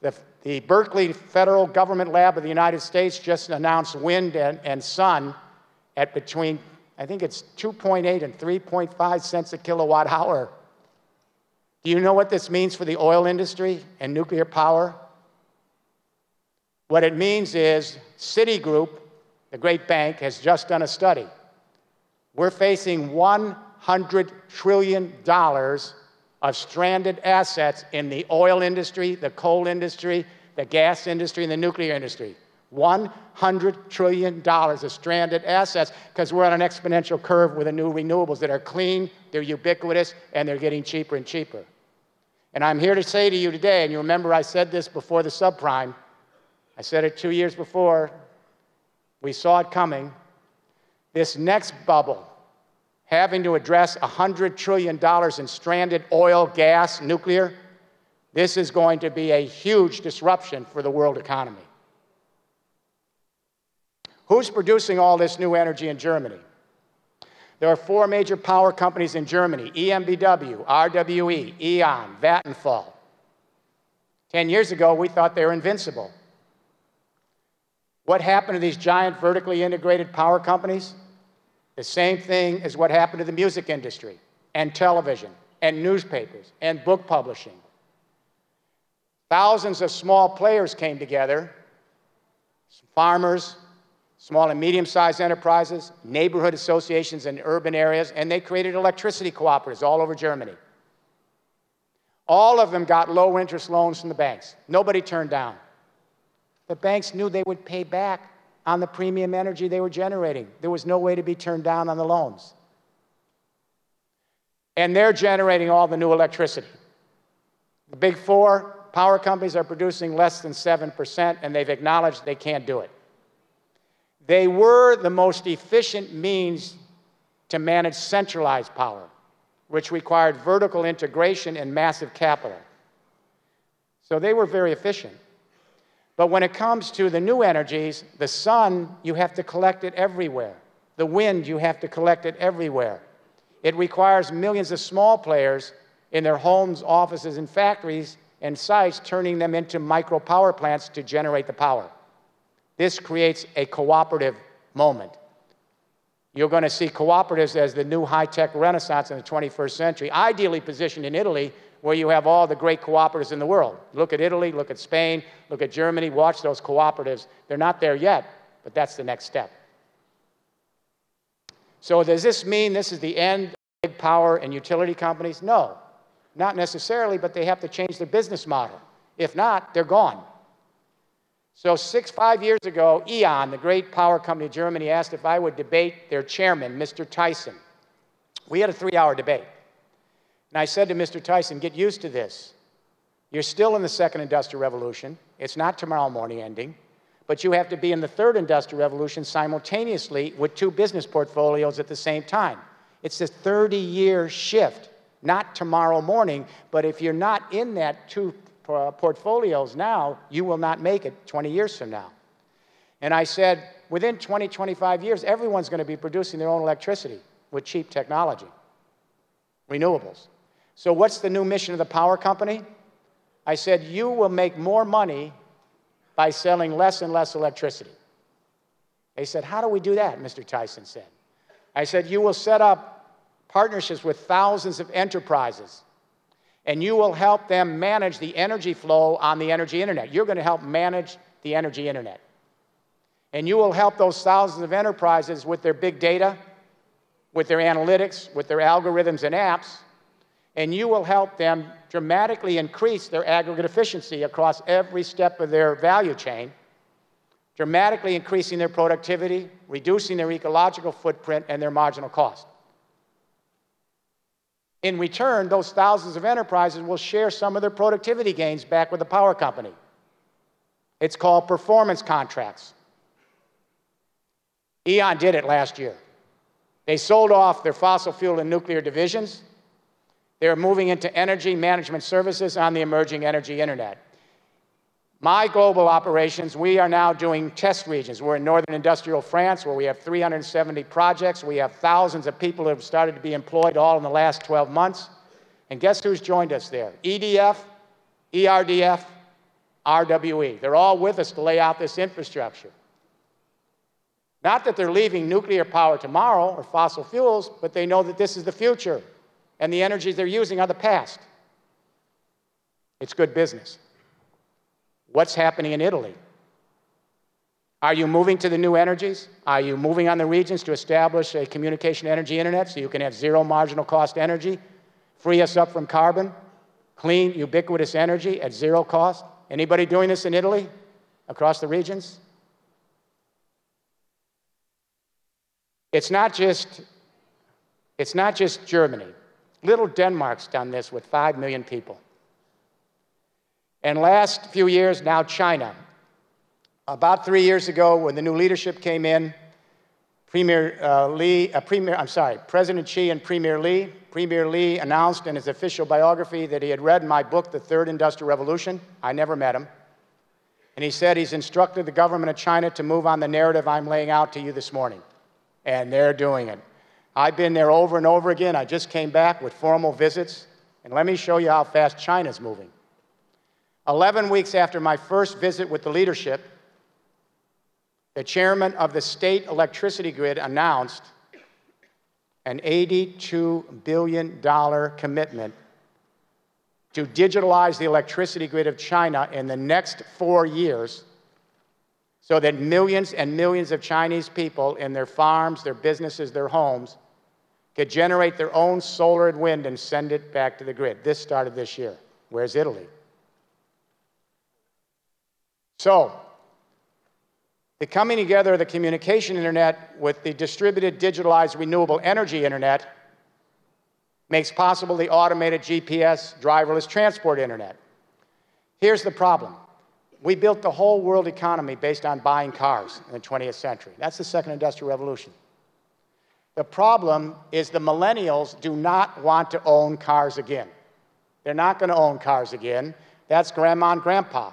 The, the, Berkeley Federal Government Lab of the United States just announced wind and, and sun at between, I think it's 2.8 and 3.5 cents a kilowatt hour. Do you know what this means for the oil industry and nuclear power? What it means is Citigroup, the great bank, has just done a study. We're facing $100 trillion of stranded assets in the oil industry, the coal industry, the gas industry, and the nuclear industry. $100 trillion of stranded assets because we're on an exponential curve with the new renewables that are clean, they're ubiquitous, and they're getting cheaper and cheaper. And I'm here to say to you today, and you remember I said this before the subprime, I said it two years before, we saw it coming. This next bubble having to address $100 trillion in stranded oil, gas, nuclear, this is going to be a huge disruption for the world economy. Who's producing all this new energy in Germany? There are four major power companies in Germany EMBW, RWE, E.ON, Vattenfall. Ten years ago, we thought they were invincible. What happened to these giant vertically integrated power companies? The same thing is what happened to the music industry and television and newspapers and book publishing. Thousands of small players came together farmers, small and medium sized enterprises, neighborhood associations in urban areas, and they created electricity cooperatives all over Germany. All of them got low interest loans from the banks. Nobody turned down. The banks knew they would pay back on the premium energy they were generating. There was no way to be turned down on the loans. And they're generating all the new electricity. The big four power companies are producing less than 7%, and they've acknowledged they can't do it. They were the most efficient means to manage centralized power, which required vertical integration and massive capital. So they were very efficient. But when it comes to the new energies, the sun, you have to collect it everywhere. The wind, you have to collect it everywhere. It requires millions of small players in their homes, offices, and factories and sites, turning them into micro power plants to generate the power. This creates a cooperative moment. You're going to see cooperatives as the new high tech renaissance in the 21st century, ideally positioned in Italy where you have all the great cooperatives in the world. Look at Italy, look at Spain, look at Germany, watch those cooperatives. They're not there yet, but that's the next step. So, does this mean this is the end of big power and utility companies? No, not necessarily, but they have to change their business model. If not, they're gone. So, six, five years ago, E.ON, the great power company of Germany, asked if I would debate their chairman, Mr. Tyson. We had a three hour debate. And I said to Mr. Tyson, get used to this. You're still in the second industrial revolution. It's not tomorrow morning ending, but you have to be in the third industrial revolution simultaneously with two business portfolios at the same time. It's a 30 year shift, not tomorrow morning, but if you're not in that two uh, portfolios now, you will not make it 20 years from now. And I said, within 20, 25 years, everyone's going to be producing their own electricity with cheap technology, renewables. So, what's the new mission of the power company? I said, You will make more money by selling less and less electricity. They said, How do we do that? Mr. Tyson said. I said, You will set up partnerships with thousands of enterprises and you will help them manage the energy flow on the energy internet. You're going to help manage the energy internet. And you will help those thousands of enterprises with their big data, with their analytics, with their algorithms and apps and you will help them dramatically increase their aggregate efficiency across every step of their value chain, dramatically increasing their productivity, reducing their ecological footprint and their marginal cost. In return, those thousands of enterprises will share some of their productivity gains back with the power company. It's called performance contracts. Eon did it last year. They sold off their fossil fuel and nuclear divisions they're moving into energy management services on the emerging energy internet. My global operations, we are now doing test regions. We're in northern industrial France where we have 370 projects. We have thousands of people who have started to be employed all in the last 12 months. And guess who's joined us there? EDF, ERDF, RWE. They're all with us to lay out this infrastructure. Not that they're leaving nuclear power tomorrow or fossil fuels, but they know that this is the future and the energies they're using are the past. It's good business. What's happening in Italy? Are you moving to the new energies? Are you moving on the regions to establish a communication energy internet so you can have zero marginal cost energy, free us up from carbon, clean, ubiquitous energy at zero cost? Anybody doing this in Italy across the regions? It's not just, it's not just Germany. Little Denmark's done this with 5 million people. And last few years, now China. About three years ago, when the new leadership came in, Premier uh, uh, Premier, I'm sorry, President Xi and Premier li Premier Li announced in his official biography that he had read my book, The Third Industrial Revolution. I never met him. And he said he's instructed the government of China to move on the narrative I'm laying out to you this morning. And they're doing it. I've been there over and over again. I just came back with formal visits. And let me show you how fast China's moving. 11 weeks after my first visit with the leadership, the chairman of the state electricity grid announced an $82 billion commitment to digitalize the electricity grid of China in the next four years so that millions and millions of Chinese people in their farms, their businesses, their homes could generate their own solar and wind and send it back to the grid. This started this year. Where's Italy? So, the coming together of the communication internet with the distributed digitalized renewable energy internet makes possible the automated GPS driverless transport internet. Here's the problem. We built the whole world economy based on buying cars in the 20th century. That's the second industrial revolution. The problem is the millennials do not want to own cars again. They're not going to own cars again. That's grandma and grandpa.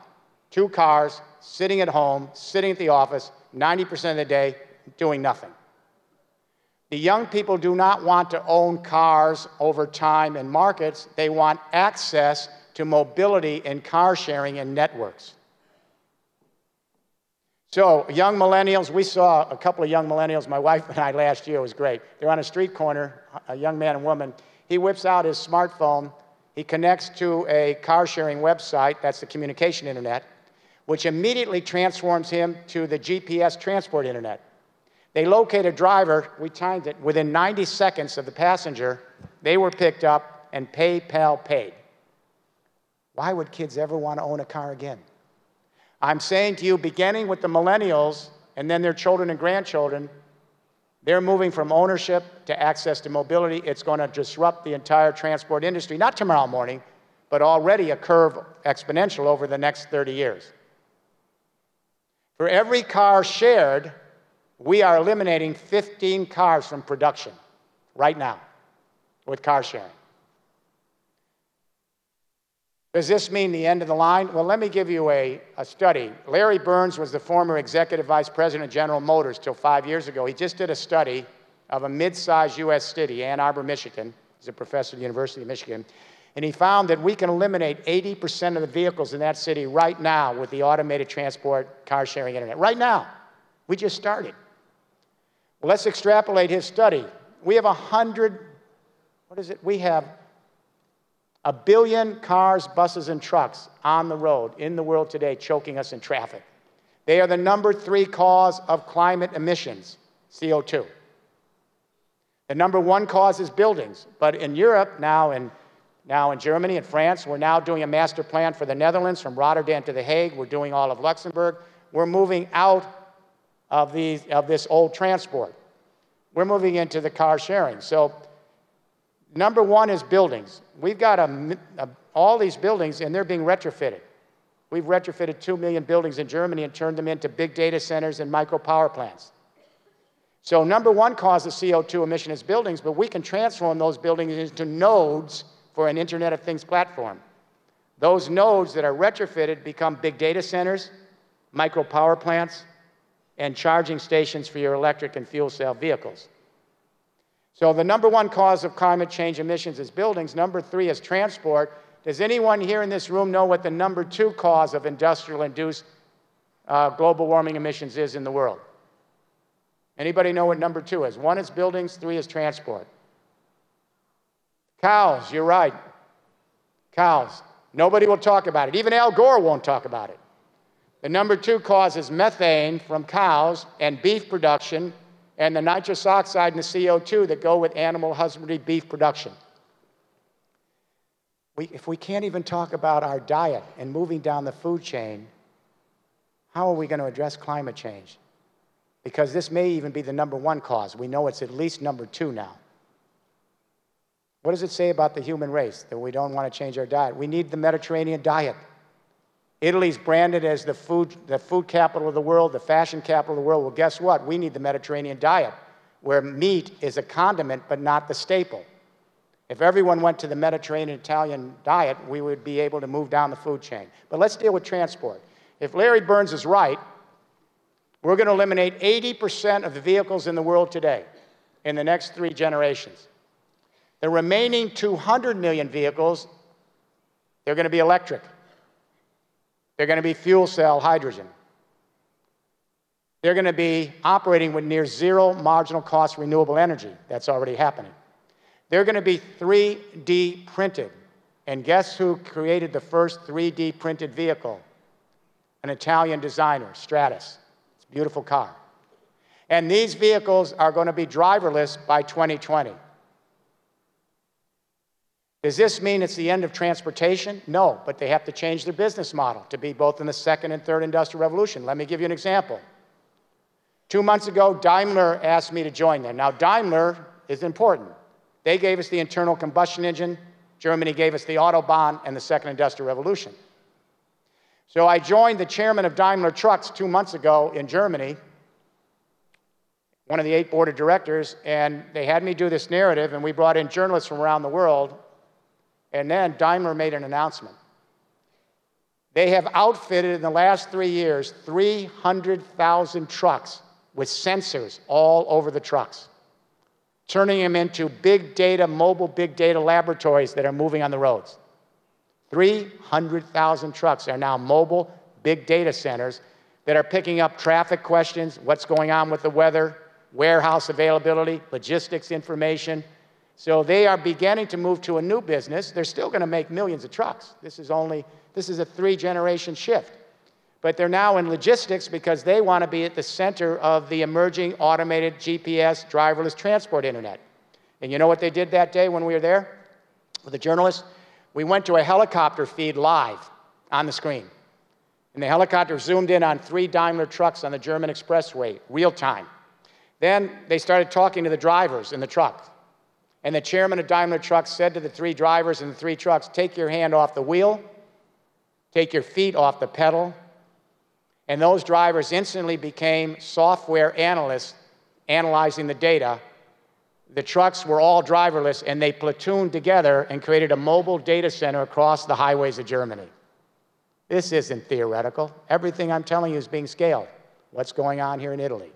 Two cars, sitting at home, sitting at the office, 90% of the day, doing nothing. The young people do not want to own cars over time and markets. They want access to mobility and car sharing and networks. So, young millennials, we saw a couple of young millennials, my wife and I last year was great. They're on a street corner, a young man and woman. He whips out his smartphone, he connects to a car sharing website, that's the communication internet, which immediately transforms him to the GPS transport internet. They locate a driver, we timed it, within 90 seconds of the passenger, they were picked up and PayPal paid. Why would kids ever want to own a car again? I'm saying to you, beginning with the millennials and then their children and grandchildren, they're moving from ownership to access to mobility. It's going to disrupt the entire transport industry, not tomorrow morning, but already a curve exponential over the next 30 years. For every car shared, we are eliminating 15 cars from production right now with car sharing. Does this mean the end of the line? Well, let me give you a, a study. Larry Burns was the former executive vice president of General Motors till five years ago. He just did a study of a mid sized U.S. city, Ann Arbor, Michigan. He's a professor at the University of Michigan. And he found that we can eliminate 80% of the vehicles in that city right now with the automated transport car sharing internet. Right now. We just started. Well, let's extrapolate his study. We have 100, what is it? We have a billion cars, buses, and trucks on the road in the world today choking us in traffic. They are the number three cause of climate emissions, CO2. The number one cause is buildings. But in Europe, now in, now in Germany and France, we're now doing a master plan for the Netherlands from Rotterdam to The Hague. We're doing all of Luxembourg. We're moving out of, these, of this old transport. We're moving into the car sharing. So Number one is buildings. We've got a, a, all these buildings, and they're being retrofitted. We've retrofitted 2 million buildings in Germany and turned them into big data centers and micro power plants. So, number one cause of CO2 emission is buildings, but we can transform those buildings into nodes for an Internet of Things platform. Those nodes that are retrofitted become big data centers, micro power plants, and charging stations for your electric and fuel cell vehicles. So the number one cause of climate change emissions is buildings. Number three is transport. Does anyone here in this room know what the number two cause of industrial induced uh, global warming emissions is in the world? Anybody know what number two is? One is buildings, three is transport. Cows, you're right. Cows. Nobody will talk about it. Even Al Gore won't talk about it. The number two cause is methane from cows and beef production and the nitrous oxide and the CO2 that go with animal husbandry beef production. We, if we can't even talk about our diet and moving down the food chain, how are we going to address climate change? Because this may even be the number one cause. We know it's at least number two now. What does it say about the human race that we don't want to change our diet? We need the Mediterranean diet. Italy's branded as the food, the food capital of the world, the fashion capital of the world. Well, guess what? We need the Mediterranean diet, where meat is a condiment but not the staple. If everyone went to the Mediterranean Italian diet, we would be able to move down the food chain. But let's deal with transport. If Larry Burns is right, we're going to eliminate 80% of the vehicles in the world today in the next three generations. The remaining 200 million vehicles, they're going to be electric. They're going to be fuel cell hydrogen. They're going to be operating with near zero marginal cost renewable energy. That's already happening. They're going to be 3D printed. And guess who created the first 3D printed vehicle? An Italian designer, Stratus. It's a beautiful car. And these vehicles are going to be driverless by 2020. Does this mean it's the end of transportation? No, but they have to change their business model to be both in the second and third industrial revolution. Let me give you an example. Two months ago, Daimler asked me to join them. Now, Daimler is important. They gave us the internal combustion engine, Germany gave us the Autobahn and the second industrial revolution. So I joined the chairman of Daimler Trucks two months ago in Germany, one of the eight board of directors, and they had me do this narrative, and we brought in journalists from around the world, and then Daimler made an announcement. They have outfitted in the last three years 300,000 trucks with sensors all over the trucks, turning them into big data, mobile big data laboratories that are moving on the roads. 300,000 trucks are now mobile big data centers that are picking up traffic questions, what's going on with the weather, warehouse availability, logistics information, so they are beginning to move to a new business. They're still going to make millions of trucks. This is only this is a three generation shift. But they're now in logistics because they want to be at the center of the emerging automated GPS driverless transport internet. And you know what they did that day when we were there with the journalists? We went to a helicopter feed live on the screen. And the helicopter zoomed in on three Daimler trucks on the German expressway, real time. Then they started talking to the drivers in the truck and the chairman of Daimler Trucks said to the three drivers in the three trucks, Take your hand off the wheel, take your feet off the pedal. And those drivers instantly became software analysts analyzing the data. The trucks were all driverless and they platooned together and created a mobile data center across the highways of Germany. This isn't theoretical. Everything I'm telling you is being scaled. What's going on here in Italy?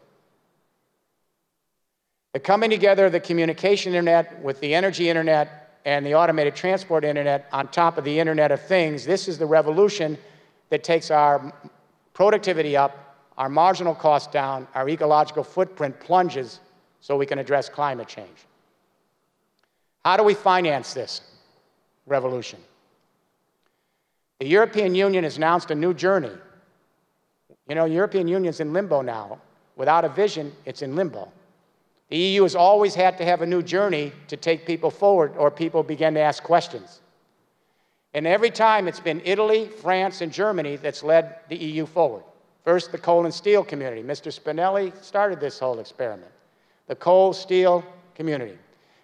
The coming together of the communication internet with the energy internet and the automated transport internet on top of the internet of things, this is the revolution that takes our productivity up, our marginal cost down, our ecological footprint plunges so we can address climate change. How do we finance this revolution? The European Union has announced a new journey. You know, European Union's in limbo now. Without a vision, it's in limbo. The EU has always had to have a new journey to take people forward, or people begin to ask questions. And every time it's been Italy, France, and Germany that's led the EU forward. First, the coal and steel community. Mr. Spinelli started this whole experiment. The coal, steel community.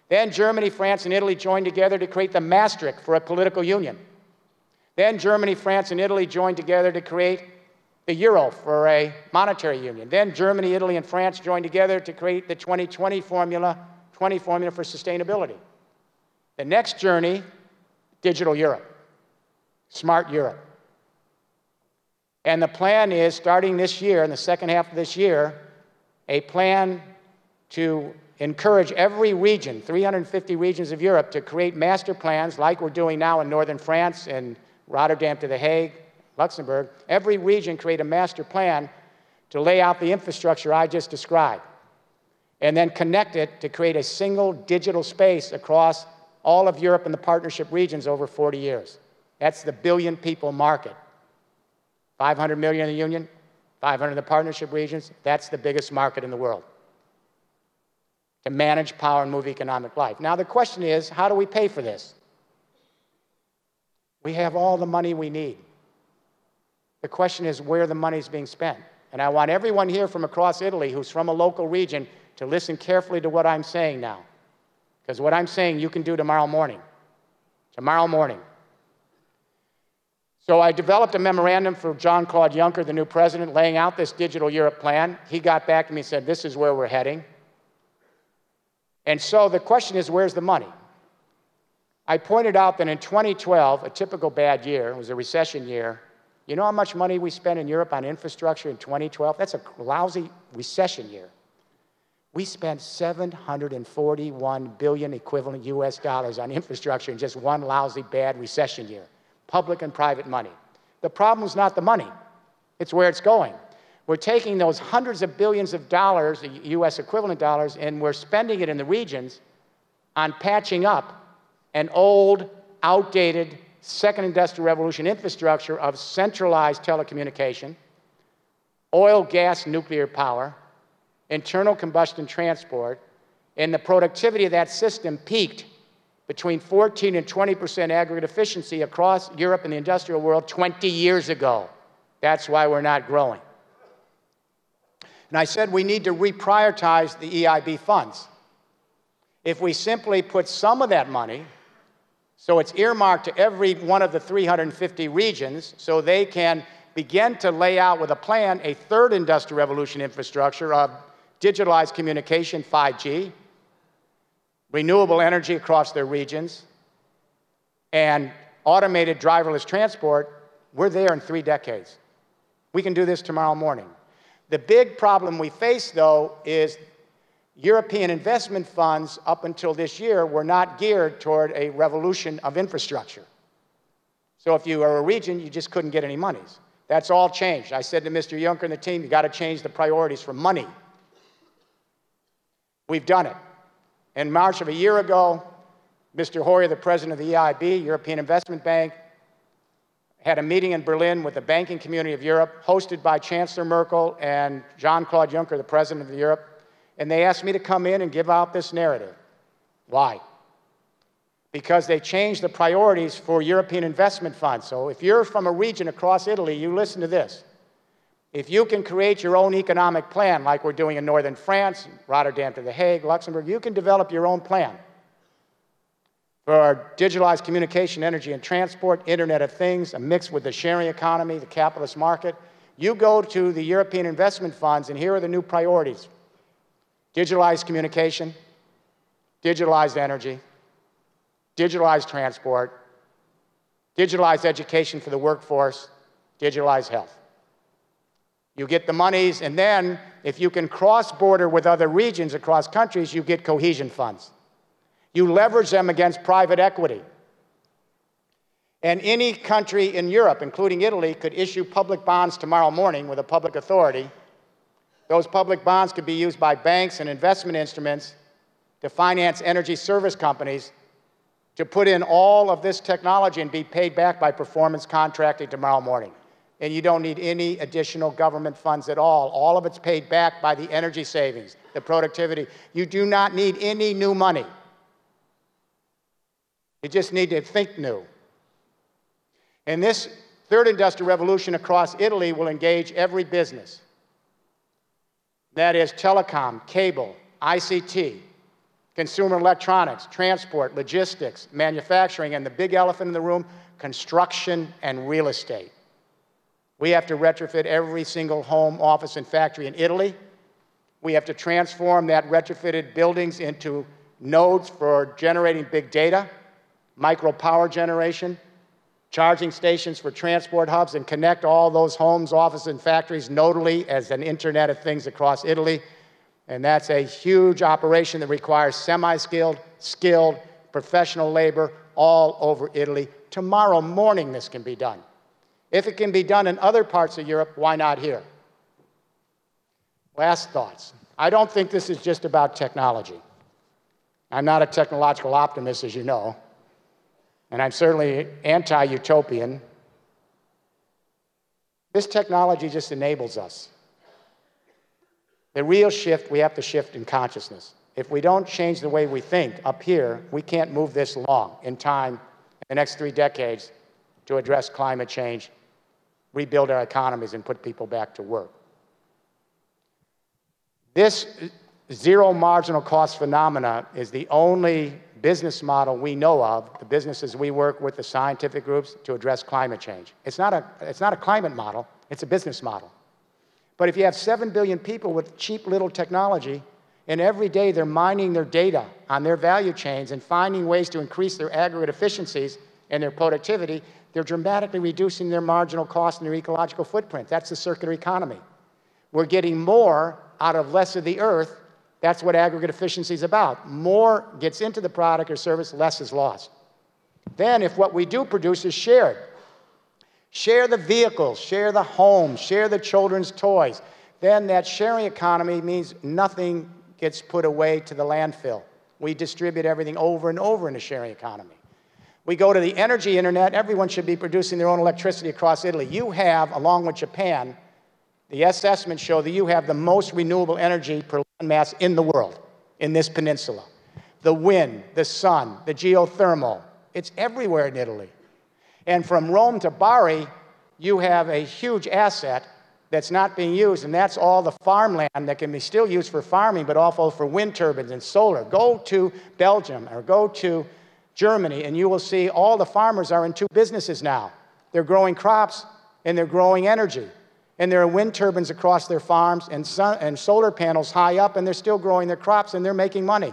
Then Germany, France, and Italy joined together to create the Maastricht for a political union. Then Germany, France, and Italy joined together to create the euro for a monetary union. Then Germany, Italy, and France joined together to create the 2020 formula, 20 formula for sustainability. The next journey, digital Europe, smart Europe. And the plan is starting this year, in the second half of this year, a plan to encourage every region, 350 regions of Europe, to create master plans like we're doing now in northern France and Rotterdam to The Hague, Luxembourg, every region create a master plan to lay out the infrastructure I just described and then connect it to create a single digital space across all of Europe and the partnership regions over 40 years. That's the billion people market. 500 million in the Union, 500 in the partnership regions, that's the biggest market in the world to manage power and move economic life. Now, the question is how do we pay for this? We have all the money we need. The question is where the money is being spent. And I want everyone here from across Italy who's from a local region to listen carefully to what I'm saying now. Because what I'm saying you can do tomorrow morning. Tomorrow morning. So I developed a memorandum for John Claude Juncker, the new president, laying out this digital Europe plan. He got back to me and said, This is where we're heading. And so the question is, where's the money? I pointed out that in 2012, a typical bad year, it was a recession year, you know how much money we spent in Europe on infrastructure in 2012? That's a lousy recession year. We spent 741 billion equivalent US dollars on infrastructure in just one lousy bad recession year. Public and private money. The problem is not the money. It's where it's going. We're taking those hundreds of billions of dollars, the US equivalent dollars, and we're spending it in the regions on patching up an old, outdated second industrial revolution infrastructure of centralized telecommunication, oil, gas, nuclear power, internal combustion transport, and the productivity of that system peaked between 14 and 20 percent aggregate efficiency across Europe and the industrial world 20 years ago. That's why we're not growing. And I said we need to reprioritize the EIB funds. If we simply put some of that money so it's earmarked to every one of the 350 regions so they can begin to lay out with a plan a third industrial revolution infrastructure of uh, digitalized communication, 5G, renewable energy across their regions, and automated driverless transport. We're there in three decades. We can do this tomorrow morning. The big problem we face, though, is European investment funds up until this year were not geared toward a revolution of infrastructure. So if you were a region, you just couldn't get any monies. That's all changed. I said to Mr. Juncker and the team, you got to change the priorities for money. We've done it. In March of a year ago, Mr. Hoyer, the president of the EIB, European Investment Bank, had a meeting in Berlin with the banking community of Europe, hosted by Chancellor Merkel and Jean Claude Juncker, the president of Europe and they asked me to come in and give out this narrative. Why? Because they changed the priorities for European investment funds. So if you're from a region across Italy, you listen to this. If you can create your own economic plan, like we're doing in northern France, Rotterdam to The Hague, Luxembourg, you can develop your own plan for digitalized communication, energy and transport, Internet of Things, a mix with the sharing economy, the capitalist market. You go to the European investment funds, and here are the new priorities digitalized communication, digitalized energy, digitalized transport, digitalized education for the workforce, digitalized health. You get the monies, and then if you can cross border with other regions across countries, you get cohesion funds. You leverage them against private equity. And any country in Europe, including Italy, could issue public bonds tomorrow morning with a public authority those public bonds could be used by banks and investment instruments to finance energy service companies to put in all of this technology and be paid back by performance contracting tomorrow morning. And you don't need any additional government funds at all. All of it's paid back by the energy savings, the productivity. You do not need any new money. You just need to think new. And this third industrial revolution across Italy will engage every business that is telecom, cable, ICT, consumer electronics, transport, logistics, manufacturing, and the big elephant in the room, construction and real estate. We have to retrofit every single home, office, and factory in Italy. We have to transform that retrofitted buildings into nodes for generating big data, micro power generation, charging stations for transport hubs, and connect all those homes, offices, and factories notably as an Internet of Things across Italy. And that's a huge operation that requires semi skilled, skilled, professional labor all over Italy. Tomorrow morning, this can be done. If it can be done in other parts of Europe, why not here? Last thoughts. I don't think this is just about technology. I'm not a technological optimist, as you know and I'm certainly anti utopian, this technology just enables us. The real shift, we have to shift in consciousness. If we don't change the way we think up here, we can't move this long in time in the next three decades to address climate change, rebuild our economies, and put people back to work. This uh, zero marginal cost phenomena is the only business model we know of, the businesses we work with, the scientific groups, to address climate change. It's not a, it's not a climate model, it's a business model. But if you have 7 billion people with cheap little technology, and every day they're mining their data on their value chains and finding ways to increase their aggregate efficiencies and their productivity, they're dramatically reducing their marginal cost and their ecological footprint. That's the circular economy. We're getting more out of less of the earth that's what aggregate efficiency is about. More gets into the product or service, less is lost. Then, if what we do produce is shared, share the vehicles, share the homes, share the children's toys, then that sharing economy means nothing gets put away to the landfill. We distribute everything over and over in a sharing economy. We go to the energy internet, everyone should be producing their own electricity across Italy. You have, along with Japan, the assessments show that you have the most renewable energy per mass in the world, in this peninsula. The wind, the sun, the geothermal, it's everywhere in Italy. And from Rome to Bari, you have a huge asset that's not being used, and that's all the farmland that can be still used for farming, but also for wind turbines and solar. Go to Belgium or go to Germany, and you will see all the farmers are in two businesses now. They're growing crops and they're growing energy and there are wind turbines across their farms and, sun, and solar panels high up, and they're still growing their crops and they're making money.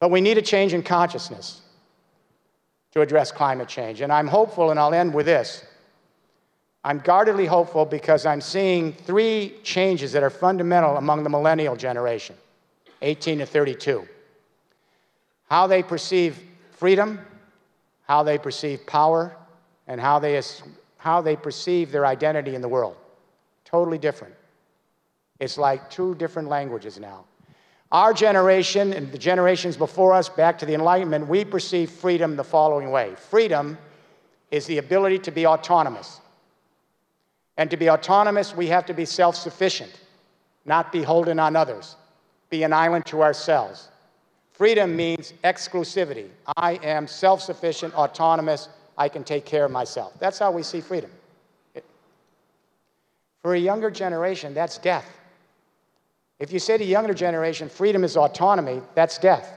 But we need a change in consciousness to address climate change. And I'm hopeful, and I'll end with this. I'm guardedly hopeful because I'm seeing three changes that are fundamental among the millennial generation 18 to 32. How they perceive freedom, how they perceive power, and how they how they perceive their identity in the world. Totally different. It's like two different languages now. Our generation and the generations before us, back to the Enlightenment, we perceive freedom the following way freedom is the ability to be autonomous. And to be autonomous, we have to be self sufficient, not beholden on others, be an island to ourselves. Freedom means exclusivity. I am self sufficient, autonomous, I can take care of myself. That's how we see freedom. For a younger generation, that's death. If you say to younger generation, freedom is autonomy, that's death.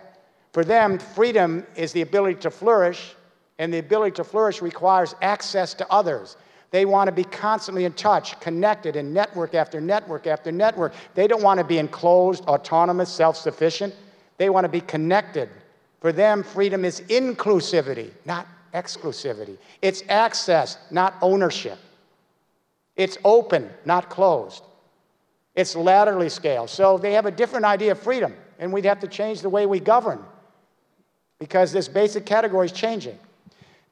For them, freedom is the ability to flourish, and the ability to flourish requires access to others. They want to be constantly in touch, connected, and network after network after network. They don't want to be enclosed, autonomous, self sufficient. They want to be connected. For them, freedom is inclusivity, not exclusivity. It's access, not ownership. It's open, not closed. It's laterally scaled. So they have a different idea of freedom, and we'd have to change the way we govern because this basic category is changing.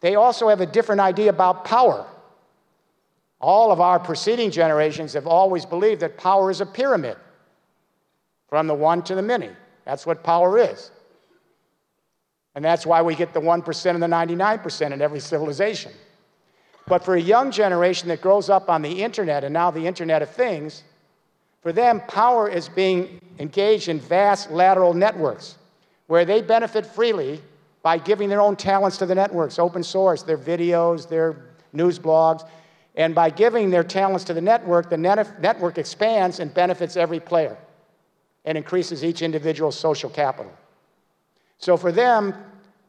They also have a different idea about power. All of our preceding generations have always believed that power is a pyramid from the one to the many. That's what power is. And that's why we get the 1% and the 99% in every civilization. But for a young generation that grows up on the internet and now the Internet of Things, for them, power is being engaged in vast lateral networks where they benefit freely by giving their own talents to the networks, open source, their videos, their news blogs. And by giving their talents to the network, the net network expands and benefits every player and increases each individual's social capital. So for them,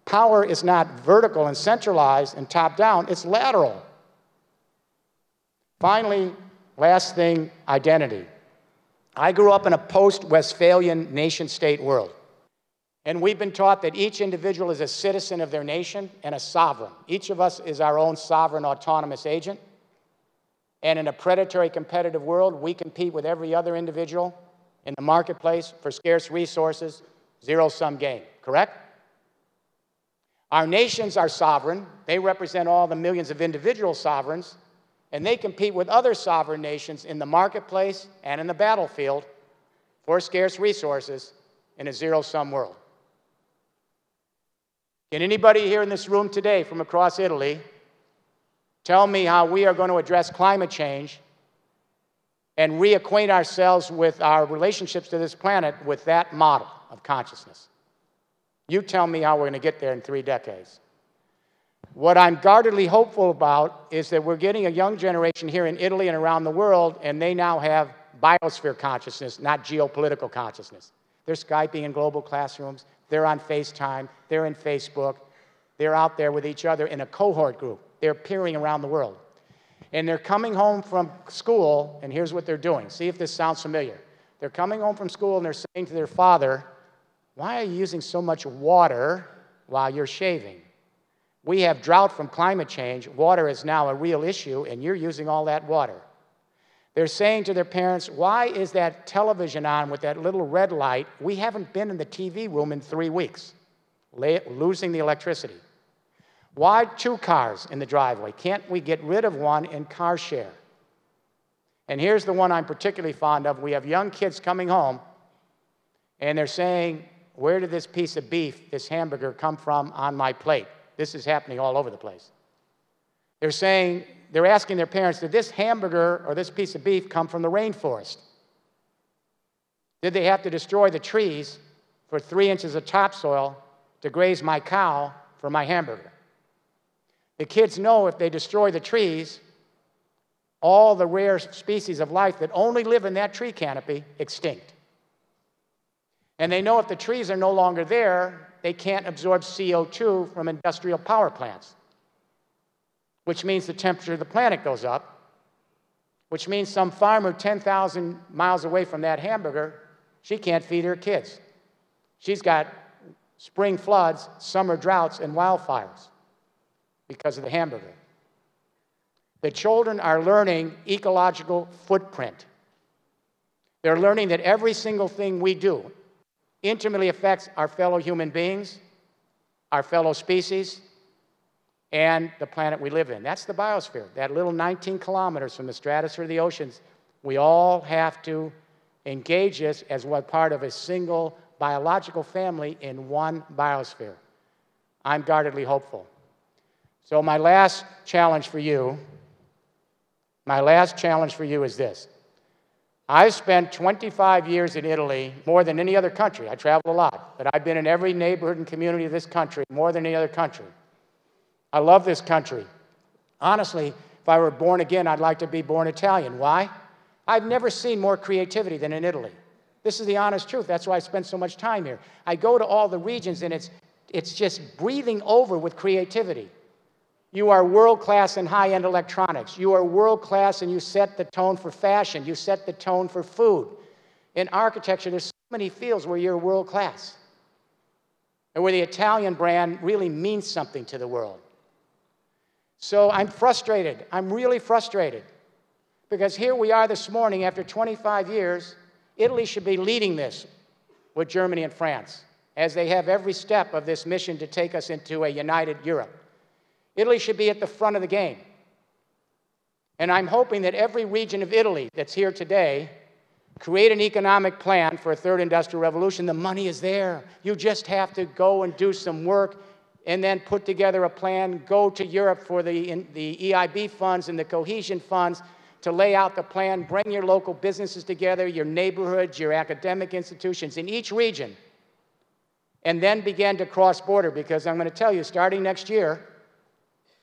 power is not vertical and centralized and top down, it's lateral. Finally, last thing identity. I grew up in a post Westphalian nation state world. And we've been taught that each individual is a citizen of their nation and a sovereign. Each of us is our own sovereign, autonomous agent. And in a predatory competitive world, we compete with every other individual in the marketplace for scarce resources, zero sum game correct? Our nations are sovereign. They represent all the millions of individual sovereigns, and they compete with other sovereign nations in the marketplace and in the battlefield for scarce resources in a zero sum world. Can anybody here in this room today from across Italy tell me how we are going to address climate change and reacquaint ourselves with our relationships to this planet with that model of consciousness? You tell me how we're going to get there in three decades. What I'm guardedly hopeful about is that we're getting a young generation here in Italy and around the world, and they now have biosphere consciousness, not geopolitical consciousness. They're Skyping in global classrooms, they're on FaceTime, they're in Facebook, they're out there with each other in a cohort group. They're peering around the world. And they're coming home from school, and here's what they're doing. See if this sounds familiar. They're coming home from school and they're saying to their father, why are you using so much water while you're shaving? We have drought from climate change. Water is now a real issue, and you're using all that water. They're saying to their parents, Why is that television on with that little red light? We haven't been in the TV room in three weeks, losing the electricity. Why two cars in the driveway? Can't we get rid of one in car share? And here's the one I'm particularly fond of. We have young kids coming home, and they're saying, where did this piece of beef, this hamburger, come from on my plate? This is happening all over the place. They're saying, they're asking their parents, did this hamburger or this piece of beef come from the rainforest? Did they have to destroy the trees for three inches of topsoil to graze my cow for my hamburger? The kids know if they destroy the trees, all the rare species of life that only live in that tree canopy extinct. And they know if the trees are no longer there, they can't absorb CO2 from industrial power plants, which means the temperature of the planet goes up, which means some farmer 10,000 miles away from that hamburger, she can't feed her kids. She's got spring floods, summer droughts, and wildfires because of the hamburger. The children are learning ecological footprint. They're learning that every single thing we do, intimately affects our fellow human beings, our fellow species, and the planet we live in. That's the biosphere, that little 19 kilometers from the stratosphere to the oceans. We all have to engage this as what part of a single biological family in one biosphere. I'm guardedly hopeful. So, my last challenge for you, my last challenge for you is this I've spent 25 years in Italy, more than any other country. I travel a lot, but I've been in every neighborhood and community of this country, more than any other country. I love this country. Honestly, if I were born again, I'd like to be born Italian. Why? I've never seen more creativity than in Italy. This is the honest truth. That's why I spend so much time here. I go to all the regions, and it's, it's just breathing over with creativity. You are world class in high end electronics. You are world class and you set the tone for fashion. You set the tone for food. In architecture, there's so many fields where you're world class and where the Italian brand really means something to the world. So I'm frustrated. I'm really frustrated because here we are this morning after 25 years. Italy should be leading this with Germany and France as they have every step of this mission to take us into a united Europe. Italy should be at the front of the game. And I'm hoping that every region of Italy that's here today create an economic plan for a third industrial revolution. The money is there. You just have to go and do some work and then put together a plan, go to Europe for the, the EIB funds and the cohesion funds to lay out the plan, bring your local businesses together, your neighborhoods, your academic institutions in each region, and then begin to cross border because I'm going to tell you, starting next year,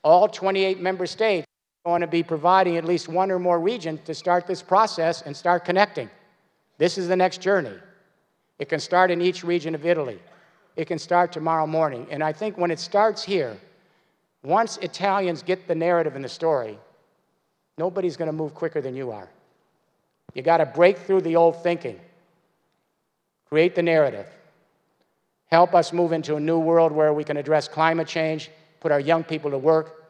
all 28 member states are going to be providing at least one or more regions to start this process and start connecting. This is the next journey. It can start in each region of Italy. It can start tomorrow morning. And I think when it starts here, once Italians get the narrative and the story, nobody's going to move quicker than you are. You got to break through the old thinking, create the narrative, help us move into a new world where we can address climate change, put our young people to work,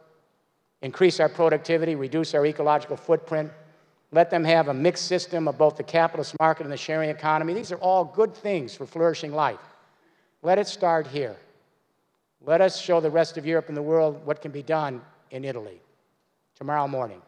increase our productivity, reduce our ecological footprint, let them have a mixed system of both the capitalist market and the sharing economy. These are all good things for flourishing life. Let it start here. Let us show the rest of Europe and the world what can be done in Italy tomorrow morning.